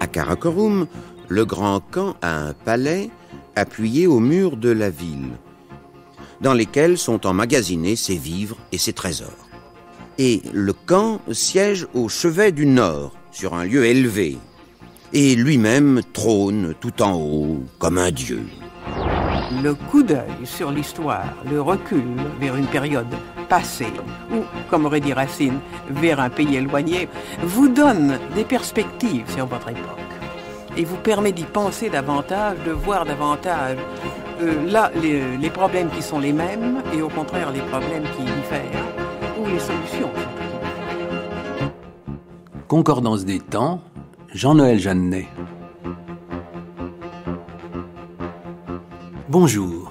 À Karakorum, le grand camp a un palais appuyé au mur de la ville, dans lesquels sont emmagasinés ses vivres et ses trésors. Et le camp siège au chevet du nord, sur un lieu élevé, et lui-même trône tout en haut comme un dieu. Le coup d'œil sur l'histoire, le recul vers une période passé, ou, comme aurait dit Racine, vers un pays éloigné, vous donne des perspectives sur votre époque et vous permet d'y penser davantage, de voir davantage euh, là les, problèmes qui sont les mêmes et au contraire les problèmes qui diffèrent, ou les solutions. Concordance des temps, Jean-Noël Jeannet. Bonjour.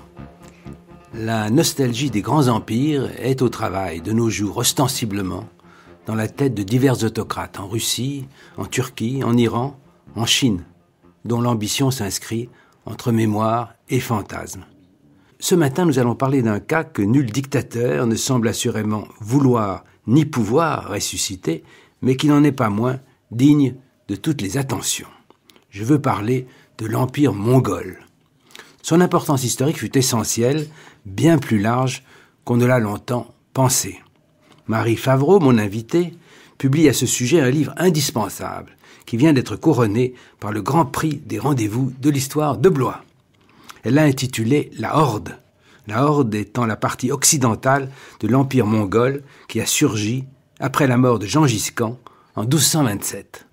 La nostalgie des grands empires est au travail de nos jours ostensiblement dans la tête de divers autocrates en Russie, en Turquie, en Iran, en Chine, dont l'ambition s'inscrit entre mémoire et fantasme. Ce matin, nous allons parler d'un cas que nul dictateur ne semble assurément vouloir ni pouvoir ressusciter, mais qui n'en est pas moins digne de toutes les attentions. Je veux parler de l'Empire mongol. Son importance historique fut essentielle bien plus large qu'on ne l'a longtemps pensé. Marie Favreau, mon invitée, publie à ce sujet un livre indispensable qui vient d'être couronné par le grand prix des rendez-vous de l'histoire de Blois. Elle l'a intitulé La Horde, la Horde étant la partie occidentale de l'Empire mongol qui a surgi après la mort de Jean Khan en 1227.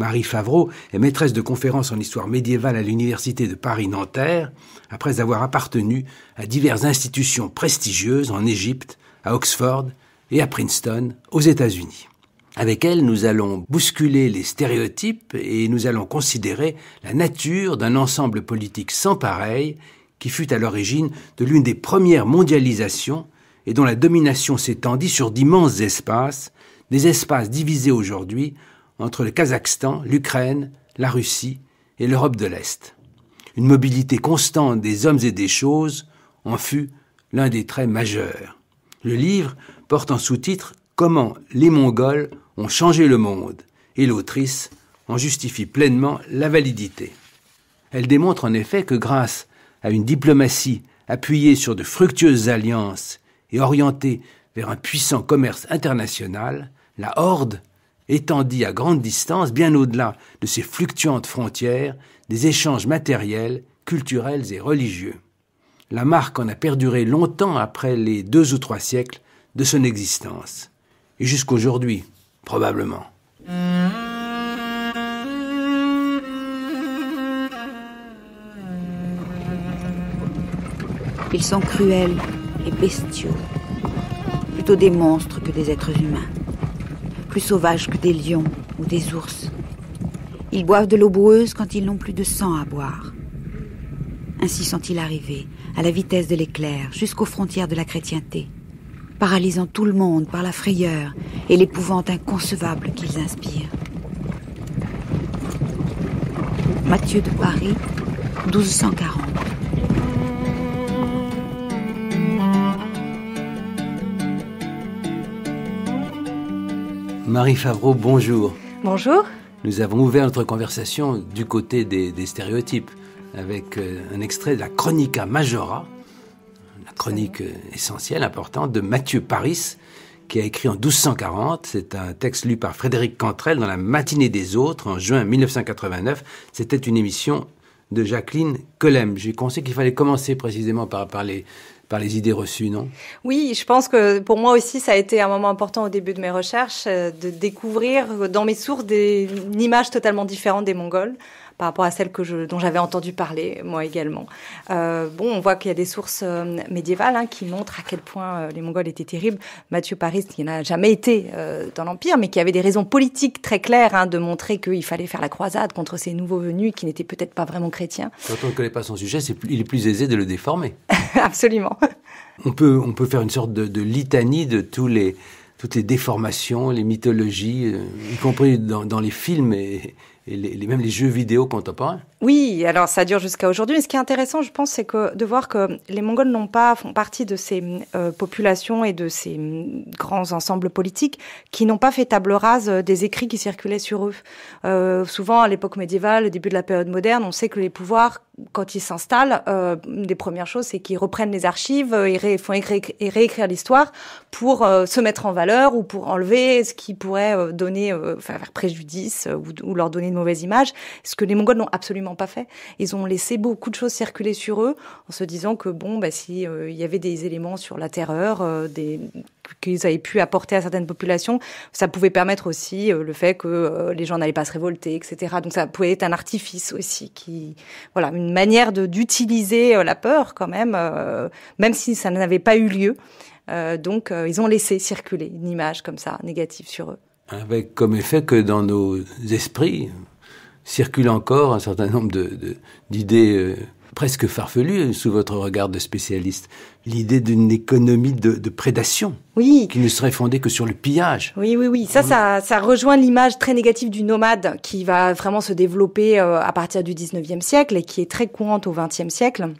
Marie Favreau est maîtresse de conférences en histoire médiévale à l'Université de Paris-Nanterre, après avoir appartenu à diverses institutions prestigieuses en Égypte, à Oxford et à Princeton, aux États-Unis. Avec elle, nous allons bousculer les stéréotypes et nous allons considérer la nature d'un ensemble politique sans pareil qui fut à l'origine de l'une des premières mondialisations et dont la domination s'étendit sur d'immenses espaces, des espaces divisés aujourd'hui entre le Kazakhstan, l'Ukraine, la Russie et l'Europe de l'Est. Une mobilité constante des hommes et des choses en fut l'un des traits majeurs. Le livre porte en sous-titre Comment les Mongols ont changé le monde et l'autrice en justifie pleinement la validité. Elle démontre en effet que grâce à une diplomatie appuyée sur de fructueuses alliances et orientée vers un puissant commerce international, la horde étendit à grande distance, bien au-delà de ses fluctuantes frontières, des échanges matériels, culturels et religieux. La marque en a perduré longtemps après les deux ou trois siècles de son existence, et jusqu'aujourd'hui, probablement. Ils sont cruels et bestiaux, plutôt des monstres que des êtres humains plus sauvages que des lions ou des ours. Ils boivent de l'eau boueuse quand ils n'ont plus de sang à boire. Ainsi sont-ils arrivés, à la vitesse de l'éclair, jusqu'aux frontières de la chrétienté, paralysant tout le monde par la frayeur et l'épouvante inconcevable qu'ils inspirent. Matthieu de Paris, 1240. Marie Favreau, bonjour. Bonjour. Nous avons ouvert notre conversation du côté des, stéréotypes avec euh, un extrait de la Chronica Majora, la chronique euh, essentielle, importante, de Mathieu Paris, qui a écrit en 1240. C'est un texte lu par Frédéric Cantrel dans la matinée des autres en juin 1989. C'était une émission de Jacqueline Colem. J'ai pensé qu'il fallait commencer précisément par, parler par les idées reçues, non Oui, je pense que pour moi aussi, ça a été un moment important au début de mes recherches, euh, de découvrir dans mes sources des, une image totalement différente des Mongols par rapport à celle dont j'avais entendu parler, moi également. Euh, bon, on voit qu'il y a des sources euh, médiévales hein, qui montrent à quel point euh, les Mongols étaient terribles. Mathieu Paris, qui n'a jamais été dans l'Empire, mais qui avait des raisons politiques très claires hein, de montrer qu'il fallait faire la croisade contre ces nouveaux venus qui n'étaient peut-être pas vraiment chrétiens. Quand on ne connaît pas son sujet, il est plus aisé de le déformer. Absolument. On peut, faire une sorte de, litanie de toutes les déformations, les mythologies, y compris dans, dans les films et, et les, même les jeux vidéo contemporains. Oui, alors ça dure jusqu'à aujourd'hui. Mais ce qui est intéressant, je pense, c'est que de voir que les Mongols n'ont pas font partie de ces euh, populations et de ces mm, grands ensembles politiques qui n'ont pas fait table rase euh, des écrits qui circulaient sur eux. Euh, souvent, à l'époque médiévale, au début de la période moderne, on sait que les pouvoirs, quand ils s'installent, euh, des premières choses, c'est qu'ils reprennent les archives et euh, font et réécrire l'histoire pour se mettre en valeur ou pour enlever ce qui pourrait donner, faire préjudice ou, ou leur donner une mauvaise image. Ce que les Mongols n'ont absolument pas fait. Ils ont laissé beaucoup de choses circuler sur eux en se disant que bon, bah, si euh, il y avait des éléments sur la terreur, euh, des qu'ils avaient pu apporter à certaines populations, ça pouvait permettre aussi euh, le fait que les gens n'allaient pas se révolter, etc. Donc ça pouvait être un artifice aussi, qui, voilà, une manière d'utiliser la peur quand même, même si ça n'avait pas eu lieu. donc ils ont laissé circuler une image comme ça négative sur eux. Avec comme effet que dans nos esprits, circule encore un certain nombre d'idées euh, presque farfelues sous votre regard de spécialiste. L'idée d'une économie de, prédation. Qui ne serait fondée que sur le pillage. Oui, oui, oui. Ça, ça, rejoint l'image très négative du nomade qui va vraiment se développer euh, à partir du 19e siècle et qui est très courante au 20e siècle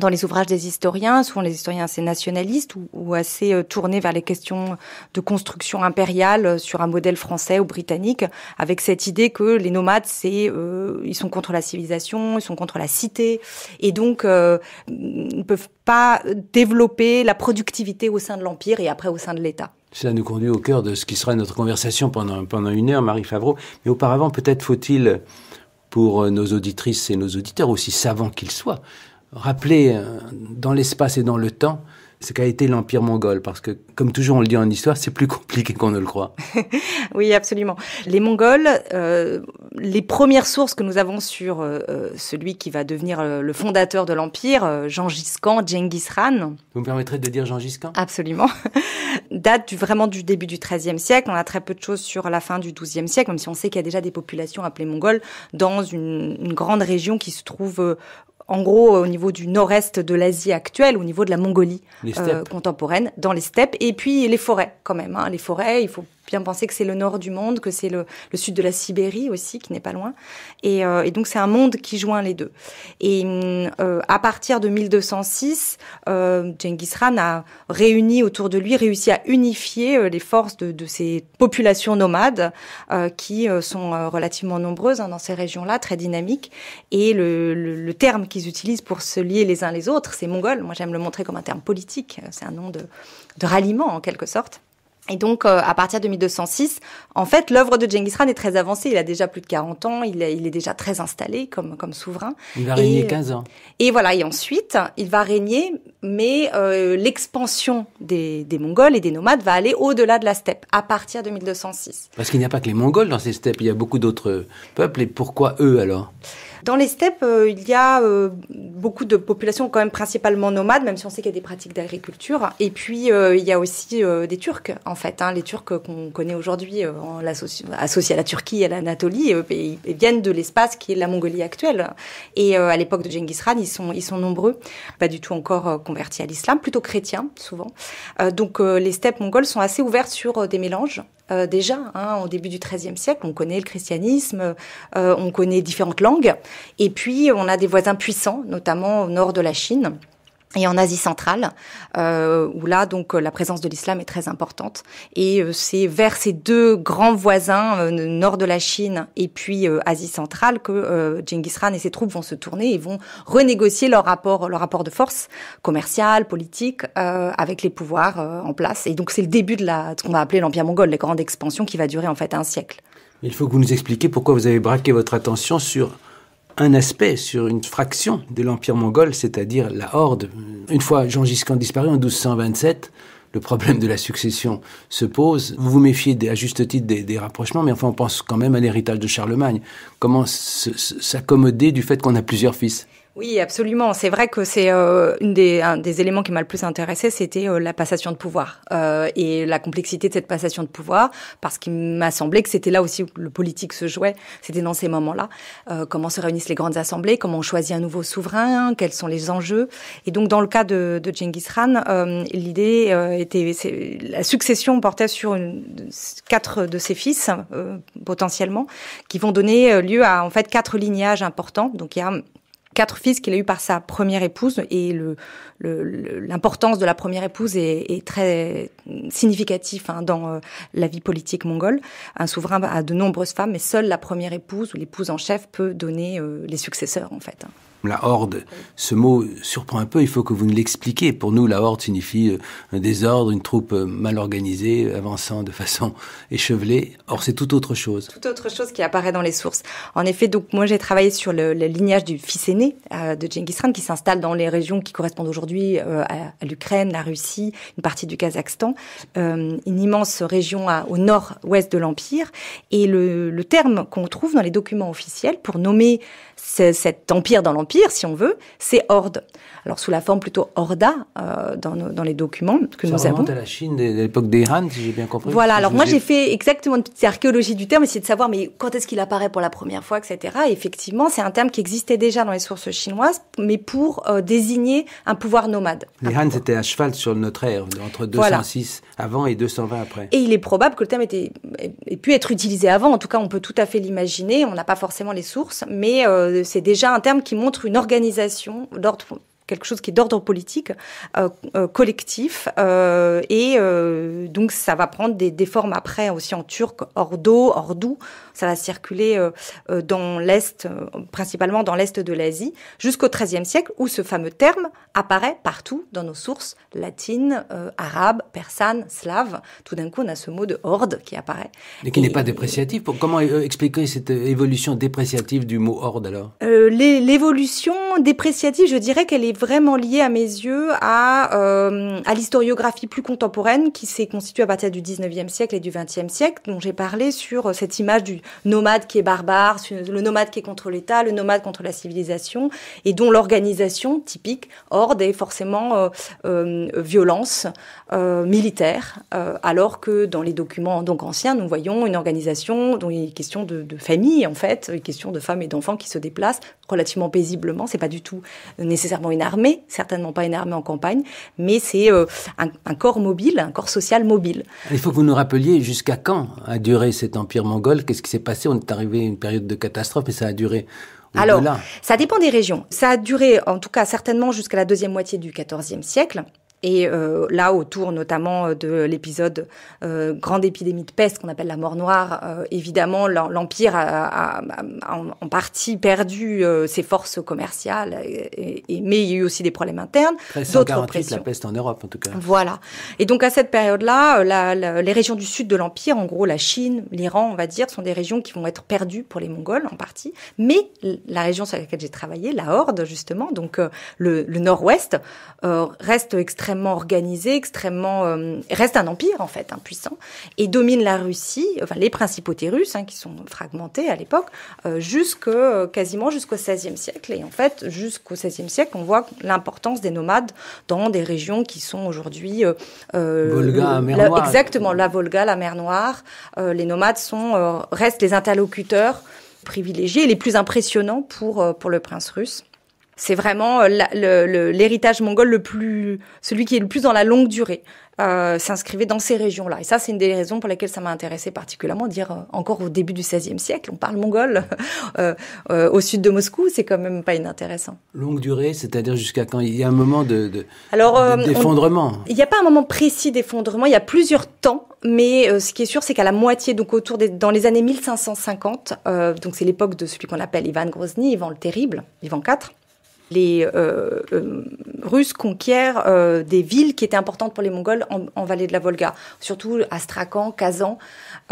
dans les ouvrages des historiens, souvent les historiens assez nationalistes ou, assez euh, tournés vers les questions de construction impériale euh, sur un modèle français ou britannique, avec cette idée que les nomades, euh, ils sont contre la civilisation, ils sont contre la cité, et donc ne peuvent pas développer la productivité au sein de l'empire et après au sein de l'État. Cela nous conduit au cœur de ce qui sera notre conversation pendant, pendant une heure, Marie Favreau. Mais auparavant, peut-être faut-il, pour nos auditrices et nos auditeurs, aussi savants qu'ils soient, rappeler euh, dans l'espace et dans le temps ce qu'a été l'Empire mongol, parce que, comme toujours on le dit en histoire, c'est plus compliqué qu'on ne le croit. oui, absolument. Les Mongols, euh, les premières sources que nous avons sur euh, celui qui va devenir le fondateur de l'Empire, Jean Khan, Genghis Khan. Vous me permettrez de dire Jean Khan Absolument. date du, vraiment du début du XIIIe siècle. On a très peu de choses sur la fin du XIIe siècle, même si on sait qu'il y a déjà des populations appelées mongols dans une, une grande région qui se trouve en gros euh, au niveau du nord-est de l'Asie actuelle, au niveau de la Mongolie euh, contemporaine, dans les steppes, et puis les forêts quand même. Hein. les forêts, il faut bien penser que c'est le nord du monde, que c'est le, le, sud de la Sibérie aussi, qui n'est pas loin. Et, euh, et donc c'est un monde qui joint les deux. Et mm, euh, à partir de 1206, euh, Genghis Khan a réuni autour de lui, réussi à unifier euh, les forces de, de ces populations nomades qui sont relativement nombreuses hein, dans ces régions-là, très dynamiques. Et le, le, le terme qu'ils utilisent pour se lier les uns les autres, c'est mongol. Moi j'aime le montrer comme un terme politique, c'est un nom de, de ralliement en quelque sorte. Et donc, euh, à partir de 1206, en fait, l'œuvre de Genghis Khan est très avancée. Il a déjà plus de 40 ans, il est, déjà très installé comme, souverain. Il va régner 15 euh, ans. Et voilà, et ensuite, il va régner, mais euh, l'expansion des, des, Mongols et des nomades va aller au-delà de la steppe, à partir de 1206. Parce qu'il n'y a pas que les Mongols dans ces steppes, il y a beaucoup d'autres peuples. Et pourquoi eux alors dans les steppes, euh, il y a euh, beaucoup de populations quand même principalement nomades, même si on sait qu'il y a des pratiques d'agriculture. Et puis, euh, il y a aussi des Turcs, en fait. Hein, les Turcs qu'on connaît aujourd'hui, associés à la Turquie et à l'Anatolie, ben, ils viennent de l'espace qui est la Mongolie actuelle. Et à l'époque de Genghis Khan, ils sont, ils sont nombreux, pas du tout encore convertis à l'islam, plutôt chrétiens, souvent. donc, les steppes mongoles sont assez ouvertes sur des mélanges euh, déjà, hein, au début du XIIIe siècle. On connaît le christianisme, euh, on connaît différentes langues, et puis on a des voisins puissants, notamment au nord de la Chine et en Asie centrale, euh, où là donc la présence de l'islam est très importante. Et euh, c'est vers ces deux grands voisins, euh, nord de la Chine et puis euh, Asie centrale, que Genghis Khan et ses troupes vont se tourner et vont renégocier leur rapport, leur rapport de force commercial, politique, avec les pouvoirs en place. Et donc c'est le début de la, ce qu'on va appeler l'empire mongol, la grande expansion qui va durer en fait un siècle. Il faut que vous nous expliquiez pourquoi vous avez braqué votre attention sur un aspect sur une fraction de l'Empire mongol, c'est-à-dire la Horde. Une fois Jean Giscan disparu en 1227, le problème de la succession se pose. Vous vous méfiez des, à juste titre des, des, rapprochements, mais enfin on pense quand même à l'héritage de Charlemagne. Comment s'accommoder du fait qu'on a plusieurs fils oui, absolument. C'est vrai que c'est euh, une des, un des éléments qui m'a le plus intéressé, c'était euh, la passation de pouvoir euh, et la complexité de cette passation de pouvoir, parce qu'il m'a semblé que c'était là aussi où le politique se jouait. C'était dans ces moments-là. Euh, comment se réunissent les grandes assemblées, comment on choisit un nouveau souverain, quels sont les enjeux. Et donc, dans le cas de, de Genghis Khan, l'idée était, la succession portait sur une, quatre de ses fils potentiellement, qui vont donner lieu à en fait quatre lignages importants. Donc, il y a quatre fils qu'il a eu par sa première épouse et l'importance de la première épouse est, très significative hein, dans euh, la vie politique mongole. Un souverain a de nombreuses femmes, mais seule la première épouse ou l'épouse en chef peut donner euh, les successeurs en fait. Hein. La horde, ce mot surprend un peu, il faut que vous nous l'expliquiez. Pour nous, la horde signifie euh, un désordre, une troupe euh, mal organisée, avançant de façon échevelée. Or, c'est tout autre chose. Tout autre chose qui apparaît dans les sources. En effet, donc moi j'ai travaillé sur le, lignage du fils aîné euh, de Genghis Khan qui s'installe dans les régions qui correspondent aujourd'hui à, l'Ukraine, la Russie, une partie du Kazakhstan, une immense région au nord-ouest de l'Empire. Et le terme qu'on trouve dans les documents officiels pour nommer cet empire dans l'empire, si on veut, c'est horde. Alors sous la forme plutôt horda euh, dans, les documents que nous avons. à la Chine de, l'époque des Han, si j'ai bien compris. Voilà. Alors moi j'ai fait exactement une petite archéologie du terme, essayer de savoir mais quand est-ce qu'il apparaît pour la première fois, etc. effectivement, c'est un terme qui existait déjà dans les sources chinoises, mais pour euh, désigner un pouvoir nomade. Les Han c'était à cheval sur notre ère, entre 206 avant et 220 après. Et il est probable que le terme ait pu être utilisé avant. En tout cas, on peut tout à fait l'imaginer. On n'a pas forcément les sources, mais euh, euh, c'est déjà un terme qui montre une organisation d'ordre quelque chose qui est d'ordre politique, euh, euh, collectif. Euh, et donc, ça va prendre des, formes après aussi en turc, ordo, ordou. Ça va circuler dans l'Est, principalement dans l'Est de l'Asie, jusqu'au XIIIe siècle, où ce fameux terme apparaît partout dans nos sources latines, arabes, persanes, slaves. Tout d'un coup, on a ce mot de horde qui apparaît. Mais qui n'est pas dépréciatif. Comment expliquer cette évolution dépréciative du mot horde alors L'évolution dépréciative, je dirais qu'elle est vraiment lié à mes yeux à, euh, à l'historiographie plus contemporaine qui s'est constituée à partir du 19e siècle et du 20e siècle, dont j'ai parlé sur euh, cette image du nomade qui est barbare, le nomade qui est contre l'État, le nomade contre la civilisation, et dont l'organisation typique horde est forcément euh, violence militaire, alors que dans les documents donc anciens, nous voyons une organisation dont il est question de, famille en fait, une question de femmes et d'enfants qui se déplacent relativement paisiblement, c'est pas du tout nécessairement une armée, certainement pas une armée en campagne, mais c'est euh, un, corps mobile, un corps social mobile. Il faut que vous nous rappeliez jusqu'à quand a duré cet empire mongol, qu'est-ce qui s'est passé, on est arrivé à une période de catastrophe, et ça a duré alors, ça dépend des régions. Ça a duré, en tout cas, certainement jusqu'à la deuxième moitié du XIVe siècle. Et euh, là, autour notamment euh, de l'épisode euh, grande épidémie de peste qu'on appelle la mort noire, évidemment, l'Empire a, a, en, partie perdu ses forces commerciales, et, mais il y a eu aussi des problèmes internes, d'autres pressions. la peste en Europe, en tout cas. Voilà. Et donc, à cette période-là, les régions du sud de l'Empire, en gros la Chine, l'Iran, on va dire, sont des régions qui vont être perdues pour les Mongols, en partie. Mais la région sur laquelle j'ai travaillé, la Horde, justement, donc le, le nord-ouest, reste extrêmement extrêmement organisé, extrêmement euh, reste un empire en fait, impuissant, hein, et domine la Russie, enfin les principautés russes hein, qui sont fragmentées à l'époque, euh, euh, quasiment jusqu'au XVIe siècle. Et en fait, jusqu'au XVIe siècle, on voit l'importance des nomades dans des régions qui sont aujourd'hui euh, mer Noire. exactement la Volga, la mer Noire. les nomades sont restent les interlocuteurs privilégiés, les plus impressionnants pour pour le prince russe. C'est vraiment euh, l'héritage mongol le plus, celui qui est le plus dans la longue durée, euh, s'inscrivait dans ces régions-là. Et ça, c'est une des raisons pour lesquelles ça m'a intéressé particulièrement, dire euh, encore au début du XVIe siècle, on parle mongol au sud de Moscou, c'est quand même pas inintéressant. Longue durée, c'est-à-dire jusqu'à quand Il y a un moment d'effondrement. De, il n'y a pas un moment précis d'effondrement, il y a plusieurs temps mais ce qui est sûr, c'est qu'à la moitié, donc autour des, dans les années 1550, donc c'est l'époque de celui qu'on appelle Ivan Grozny, Ivan le Terrible, Ivan IV, les euh, euh, Russes conquièrent euh, des villes qui étaient importantes pour les Mongols en, en vallée de la Volga, surtout Astrakhan, Kazan,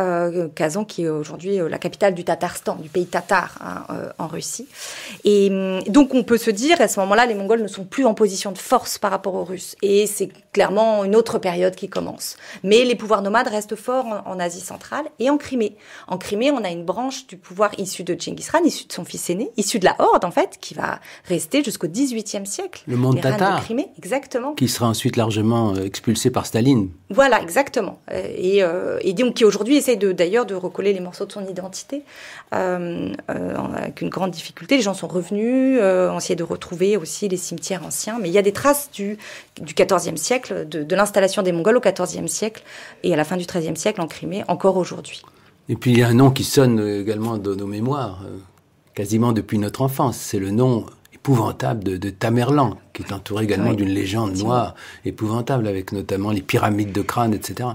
euh, Kazan qui est aujourd'hui euh, la capitale du Tatarstan, du pays tatar hein, en Russie. Et mm, donc on peut se dire à ce moment-là, les Mongols ne sont plus en position de force par rapport aux Russes, et c'est clairement une autre période qui commence. Mais les pouvoirs nomades restent forts en, Asie centrale et en Crimée. En Crimée, on a une branche du pouvoir issue de Genghis Khan, issue de son fils aîné, issue de la Horde en fait, qui va rester jusqu'au XVIIIe siècle. Le monde tatar. Crimée, exactement. Qui sera ensuite largement euh, expulsé par Staline. Voilà, exactement. Euh, euh, et, donc qui aujourd'hui essaye d'ailleurs de, recoller les morceaux de son identité avec une grande difficulté. Les gens sont revenus, on essayait de retrouver aussi les cimetières anciens. Mais il y a des traces du, du XIVe siècle, de, de l'installation des Mongols au XIVe siècle et à la fin du XIIIe siècle en Crimée, encore aujourd'hui. Et puis il y a un nom qui sonne également dans nos mémoires, quasiment depuis notre enfance. C'est le nom épouvantable de, Tamerlan, qui est entouré également d'une légende noire épouvantable, avec notamment les pyramides de crâne, etc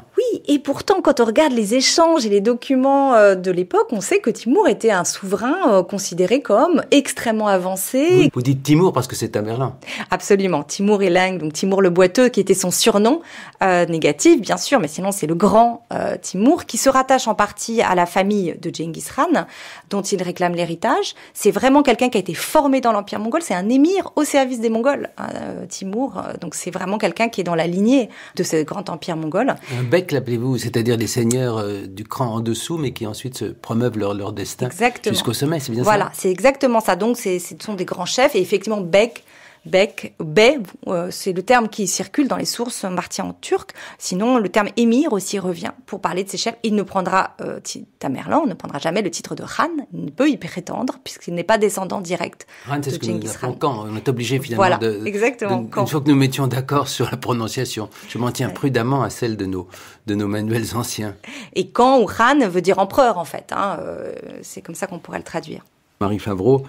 et pourtant, quand on regarde les échanges et les documents euh, de l'époque, on sait que Timour était un souverain euh, considéré comme extrêmement avancé. Vous, dites Timour parce que c'est Tamerlan. Absolument. Timour et Lang, donc Timour le boiteux, qui était son surnom euh, négatif, bien sûr, mais sinon c'est le grand Timour, qui se rattache en partie à la famille de Genghis Khan, dont il réclame l'héritage. C'est vraiment quelqu'un qui a été formé dans l'Empire mongol. C'est un émir au service des Mongols, hein, Timour. Donc c'est vraiment quelqu'un qui est dans la lignée de ce grand empire mongol. bec, appelez-vous, c'est-à-dire des seigneurs euh, du cran en dessous, mais qui ensuite se promeuvent leur, destin jusqu'au sommet, c'est bien voilà, ça Voilà, c'est exactement ça. Donc, ce sont des grands chefs. Et effectivement, Beck Bek, bey, euh, c'est le terme qui circule dans les sources martiens turques turc. Sinon, le terme émir aussi revient pour parler de ses chefs. Il ne prendra, euh, Tamerlan ne prendra jamais le titre de Khan, il ne peut y prétendre puisqu'il n'est pas descendant direct. Khan, c'est ce que nous Khan. quand on est obligé finalement de, exactement, que nous mettions d'accord sur la prononciation, je m'en tiens prudemment à celle de nos, de nos manuels anciens. Et quand ou Khan veut dire empereur en fait, hein, euh, c'est comme ça qu'on pourrait le traduire. Marie Favreau,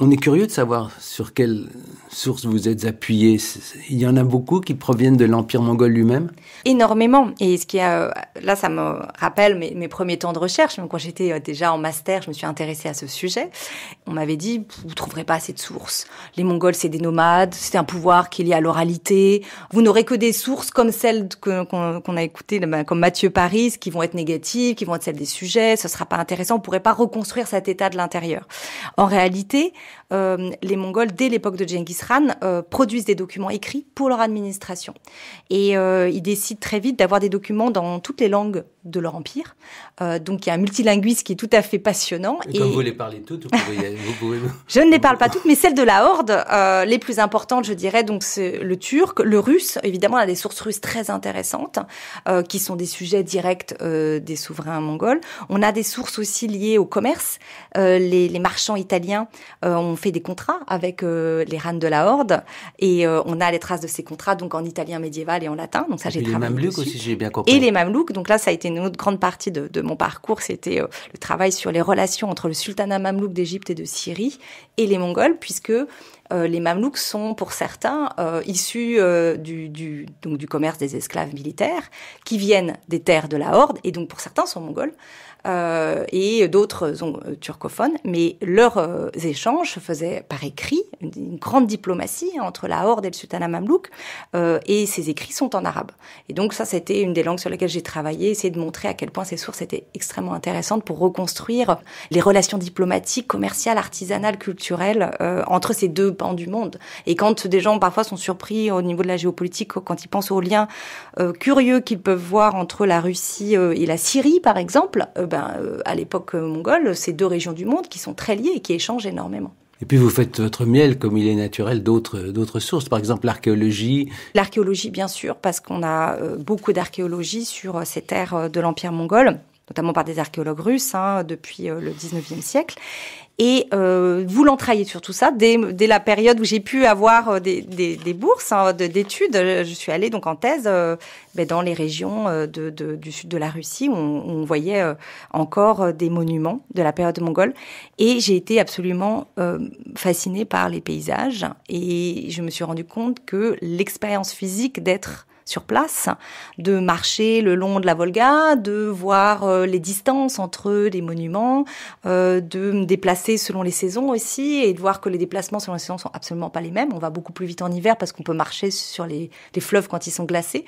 on est curieux de savoir sur quelle source vous êtes appuyé. Il y en a beaucoup qui proviennent de l'Empire mongol lui-même Énormément. Et ce qui a, là, ça me rappelle mes, premiers temps de recherche. Quand j'étais euh, déjà en master, je me suis intéressée à ce sujet. On m'avait dit, vous ne trouverez pas assez de sources. Les Mongols, c'est des nomades, c'est un pouvoir qui est lié à l'oralité. Vous n'aurez que des sources comme celles qu'on a écoutées, comme Mathieu Paris, qui vont être négatives, qui vont être celles des sujets. Ce ne sera pas intéressant. On ne pourrait pas reconstruire cet état de l'intérieur. En réalité, euh, les Mongols, dès l'époque de Genghis Khan, euh, produisent des documents écrits pour leur administration. Et euh, ils décident très vite d'avoir des documents dans toutes les langues de leur empire. donc il y a un multilinguisme qui est tout à fait passionnant. Et, Comme vous les parlez toutes, vous pouvez, vous je ne les parle pas toutes, mais celles de la Horde, les plus importantes, je dirais, donc c'est le turc, le russe. Évidemment, on a des sources russes très intéressantes qui sont des sujets directs des souverains mongols. On a des sources aussi liées au commerce. les, les marchands italiens euh, on fait des contrats avec euh, les rannes de la Horde et euh, on a les traces de ces contrats donc en italien médiéval et en latin. Donc ça, j'ai Les Mamelouks aussi, j'ai bien compris. Et les Mamelouks. Donc là, ça a été une autre grande partie de, mon parcours. C'était le travail sur les relations entre le sultanat mamelouk d'Égypte et de Syrie et les Mongols, puisque les Mamelouks sont pour certains issus du commerce des esclaves militaires qui viennent des terres de la Horde et donc pour certains sont mongols. Euh, et d'autres euh, turcophones, mais leurs euh, échanges faisaient par écrit une, grande diplomatie entre la Horde et le sultanat mamelouk, et ces écrits sont en arabe. Et donc ça, c'était une des langues sur lesquelles j'ai travaillé, essayer de montrer à quel point ces sources étaient extrêmement intéressantes pour reconstruire les relations diplomatiques, commerciales, artisanales, culturelles entre ces deux pans du monde. Et quand des gens parfois sont surpris au niveau de la géopolitique, quand ils pensent aux liens curieux qu'ils peuvent voir entre la Russie et la Syrie, par exemple, ben, euh, à l'époque euh, mongole, ces deux régions du monde qui sont très liées et qui échangent énormément. Et puis vous faites votre miel comme il est naturel d'autres sources, par exemple l'archéologie. L'archéologie bien sûr, parce qu'on a euh, beaucoup d'archéologie sur ces terres de l'Empire mongol notamment par des archéologues russes hein, depuis euh, le 19e siècle. Et euh, voulant travailler sur tout ça, dès, la période où j'ai pu avoir euh, des, bourses hein, d'études, euh, je suis allée donc en thèse ben, dans les régions du sud de la Russie où on, voyait encore des monuments de la période mongole. Et j'ai été absolument fascinée par les paysages et je me suis rendu compte que l'expérience physique d'être sur place, de marcher le long de la Volga, de voir euh, les distances entre les monuments, euh, de me déplacer selon les saisons aussi et de voir que les déplacements selon les saisons sont absolument pas les mêmes. On va beaucoup plus vite en hiver parce qu'on peut marcher sur les, fleuves quand ils sont glacés.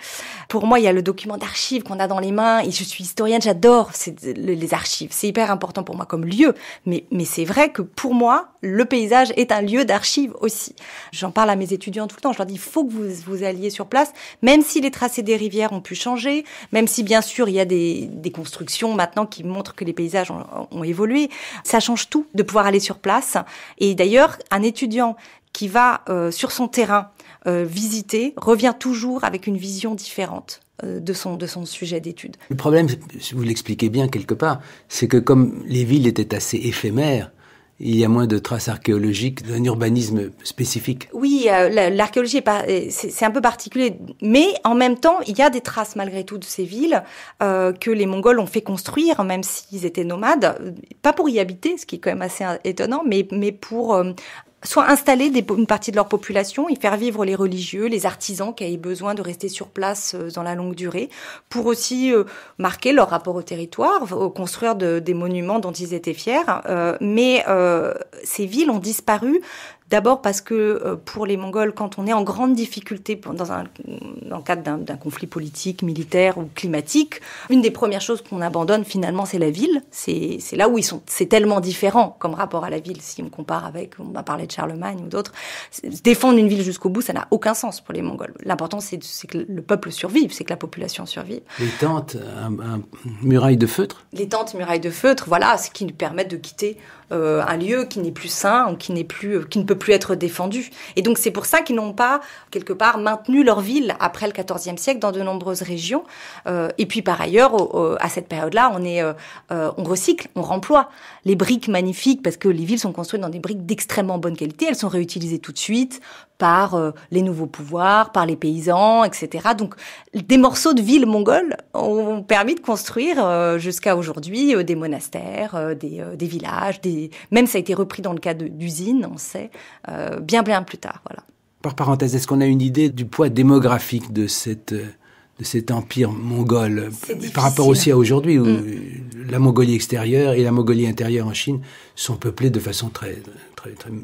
Pour moi, il y a le document d'archives qu'on a dans les mains et je suis historienne, j'adore les archives. C'est hyper important pour moi comme lieu, mais, mais c'est vrai que pour moi, le paysage est un lieu d'archives aussi. J'en parle à mes étudiants tout le temps. Je leur dis, il faut que vous, vous alliez sur place, même si les tracés des rivières ont pu changer, même si bien sûr il y a des, constructions maintenant qui montrent que les paysages ont, évolué, ça change tout de pouvoir aller sur place. Et d'ailleurs, un étudiant qui va euh, sur son terrain euh, visiter revient toujours avec une vision différente euh, de son, de son sujet d'étude. Le problème, vous l'expliquez bien quelque part, c'est que comme les villes étaient assez éphémères, il y a moins de traces archéologiques d'un urbanisme spécifique. Oui, euh, l'archéologie, euh, c'est un peu particulier, mais en même temps, il y a des traces malgré tout de ces villes euh, que les Mongols ont fait construire, même s'ils étaient nomades, pas pour y habiter, ce qui est quand même assez étonnant, mais, mais pour soit installer une partie de leur population y faire vivre les religieux, les artisans qui avaient besoin de rester sur place euh, dans la longue durée, pour aussi euh, marquer leur rapport au territoire, construire des monuments dont ils étaient fiers. Euh, mais ces villes ont disparu D'abord parce que euh, pour les Mongols, quand on est en grande difficulté dans, un, le cadre d'un conflit politique, militaire ou climatique, une des premières choses qu'on abandonne finalement, c'est la ville. C'est là où ils sont. C'est tellement différent comme rapport à la ville si on compare avec, on va parler de Charlemagne ou d'autres. Défendre une ville jusqu'au bout, ça n'a aucun sens pour les Mongols. L'important, c'est que le peuple survive, c'est que la population survive. Les tentes, murailles de feutre Les tentes, murailles de feutre, voilà, ce qui nous permet de quitter euh, un lieu qui n'est plus sain, qui, plus, euh, qui ne peut plus être défendu Et donc c'est pour ça qu'ils n'ont pas, quelque part, maintenu leur ville après le XIVe siècle dans de nombreuses régions. Euh, et puis par ailleurs, à cette période-là, on, est, euh, euh, on recycle, on remploie les briques magnifiques, parce que les villes sont construites dans des briques d'extrêmement bonne qualité, elles sont réutilisées tout de suite par euh, les nouveaux pouvoirs, par les paysans, etc. Donc des morceaux de villes mongoles ont permis de construire euh, jusqu'à aujourd'hui euh, des monastères, des, villages, même ça a été repris dans le cas d'usines, on sait, bien bien plus tard. Par parenthèse, est-ce qu'on a une idée du poids démographique de cet empire mongol par rapport aussi à aujourd'hui où mm. la Mongolie extérieure et la Mongolie intérieure en Chine sont peuplées de façon très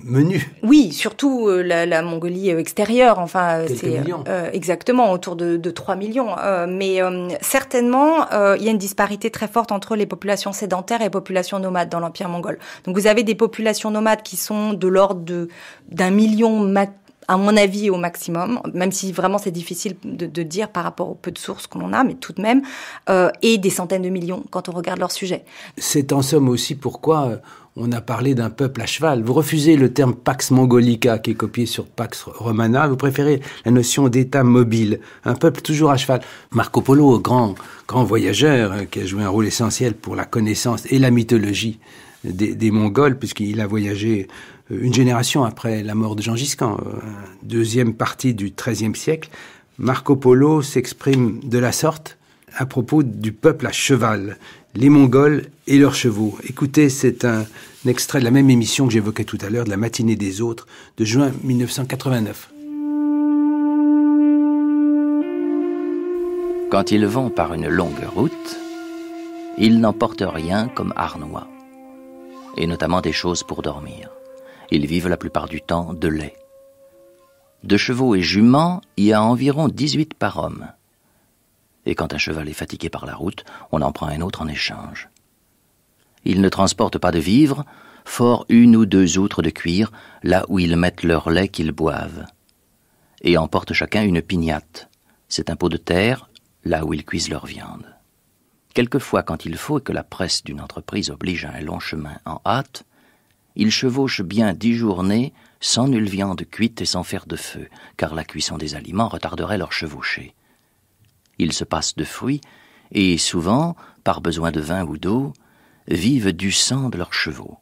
menu. Oui, surtout euh, la, Mongolie extérieure, enfin, euh, c'est euh, exactement autour de, 3 millions. mais certainement, il y a une disparité très forte entre les populations sédentaires et populations nomades dans l'Empire mongol. Donc vous avez des populations nomades qui sont de l'ordre de d'un million à mon avis au maximum, même si vraiment c'est difficile de, dire par rapport aux peu de sources que l'on a, mais tout de même, et des centaines de millions quand on regarde leur sujet. C'est en somme aussi pourquoi on a parlé d'un peuple à cheval. Vous refusez le terme Pax Mongolica qui est copié sur Pax Romana. Vous préférez la notion d'État mobile, un peuple toujours à cheval. Marco Polo, grand, grand voyageur, euh, qui a joué un rôle essentiel pour la connaissance et la mythologie des, des Mongols, puisqu'il a voyagé euh, une génération après la mort de Jean Khan, euh, deuxième partie du XIIIe siècle. Marco Polo s'exprime de la sorte à propos du peuple à cheval les Mongols et leurs chevaux. Écoutez, c'est un, extrait de la même émission que j'évoquais tout à l'heure, de la matinée des autres, de juin 1989. Quand ils vont par une longue route, ils n'emportent rien comme Arnois, et notamment des choses pour dormir. Ils vivent la plupart du temps de lait. De chevaux et juments, il y a environ 18 par homme et quand un cheval est fatigué par la route, on en prend un autre en échange. Ils ne transportent pas de vivres, fort une ou deux outres de cuir, là où ils mettent leur lait qu'ils boivent, et emportent chacun une pignate, c'est un pot de terre, là où ils cuisent leur viande. Quelquefois, quand il faut et que la presse d'une entreprise oblige à un long chemin en hâte, ils chevauchent bien dix journées sans nulle viande cuite et sans faire de feu, car la cuisson des aliments retarderait leur chevauchée ils se passent de fruits, et souvent, par besoin de vin ou d'eau, vivent du sang de leurs chevaux.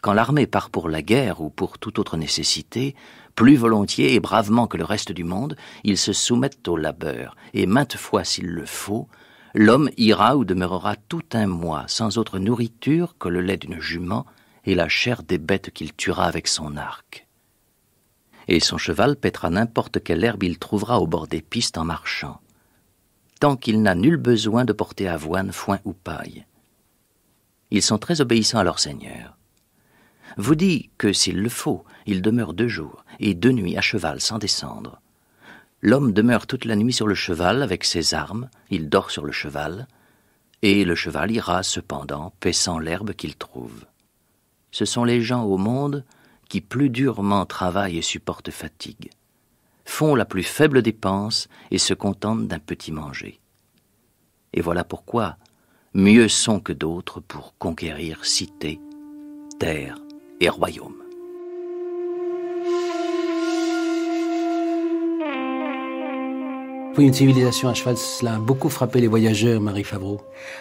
Quand l'armée part pour la guerre ou pour toute autre nécessité, plus volontiers et bravement que le reste du monde, ils se soumettent au labeur, et maintes fois s'il le faut, l'homme ira ou demeurera tout un mois sans autre nourriture que le lait d'une jument et la chair des bêtes qu'il tuera avec son arc. Et son cheval pètera n'importe quelle herbe il trouvera au bord des pistes en marchant tant qu'il n'a nul besoin de porter avoine, foin ou paille. Ils sont très obéissants à leur Seigneur. Vous dit que s'il le faut, il demeure deux jours et deux nuits à cheval sans descendre. L'homme demeure toute la nuit sur le cheval avec ses armes, il dort sur le cheval, et le cheval ira cependant paissant l'herbe qu'il trouve. Ce sont les gens au monde qui plus durement travaillent et supportent fatigue font la plus faible dépense et se contentent d'un petit manger. Et voilà pourquoi mieux sont que d'autres pour conquérir cité, terre et royaume. une civilisation à cheval, cela a beaucoup frappé les voyageurs, Marie Favreau.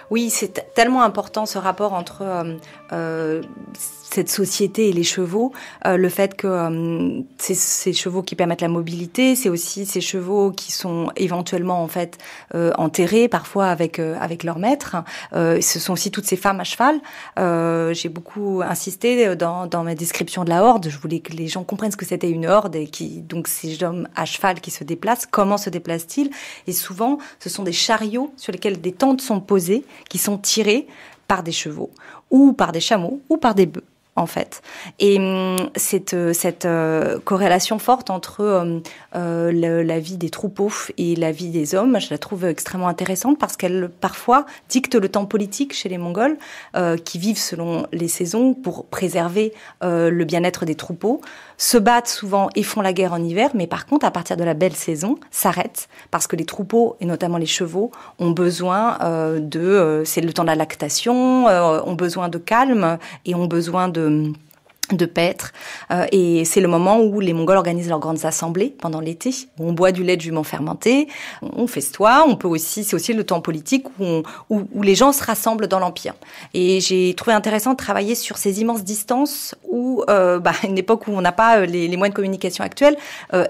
Oui, c'est tellement important ce rapport entre euh, euh, cette société et les chevaux, euh, le fait que euh, c'est ces chevaux qui permettent la mobilité, c'est aussi ces chevaux qui sont éventuellement en fait euh, enterrés parfois avec avec leur maître. ce sont aussi toutes ces femmes à cheval. J'ai beaucoup insisté dans, dans ma description de la horde. Je voulais que les gens comprennent ce que c'était une horde et qui donc ces hommes à cheval qui se déplacent. Comment se déplacent-ils Et souvent, ce sont des chariots sur lesquels des tentes sont posées, qui sont tirées par des chevaux ou par des chameaux ou par des bœufs en fait. Et hum, cette, euh, cette euh, corrélation forte entre hum, euh, la, vie des troupeaux et la vie des hommes, je la trouve extrêmement intéressante parce qu'elle parfois dicte le temps politique chez les Mongols qui vivent selon les saisons pour préserver le bien-être des troupeaux se battent souvent et font la guerre en hiver, mais par contre, à partir de la belle saison, s'arrêtent parce que les troupeaux, et notamment les chevaux, ont besoin euh, de... Euh, c'est le temps de la lactation, euh, ont besoin de calme et ont besoin de de paître. Euh, et c'est le moment où les Mongols organisent leurs grandes assemblées pendant l'été. On boit du lait de jument fermenté, on festoie, on peut aussi, c'est aussi le temps politique où, où, les gens se rassemblent dans l'Empire. Et j'ai trouvé intéressant de travailler sur ces immenses distances où, euh, bah, une époque où on n'a pas euh, les, les, moyens de communication actuels,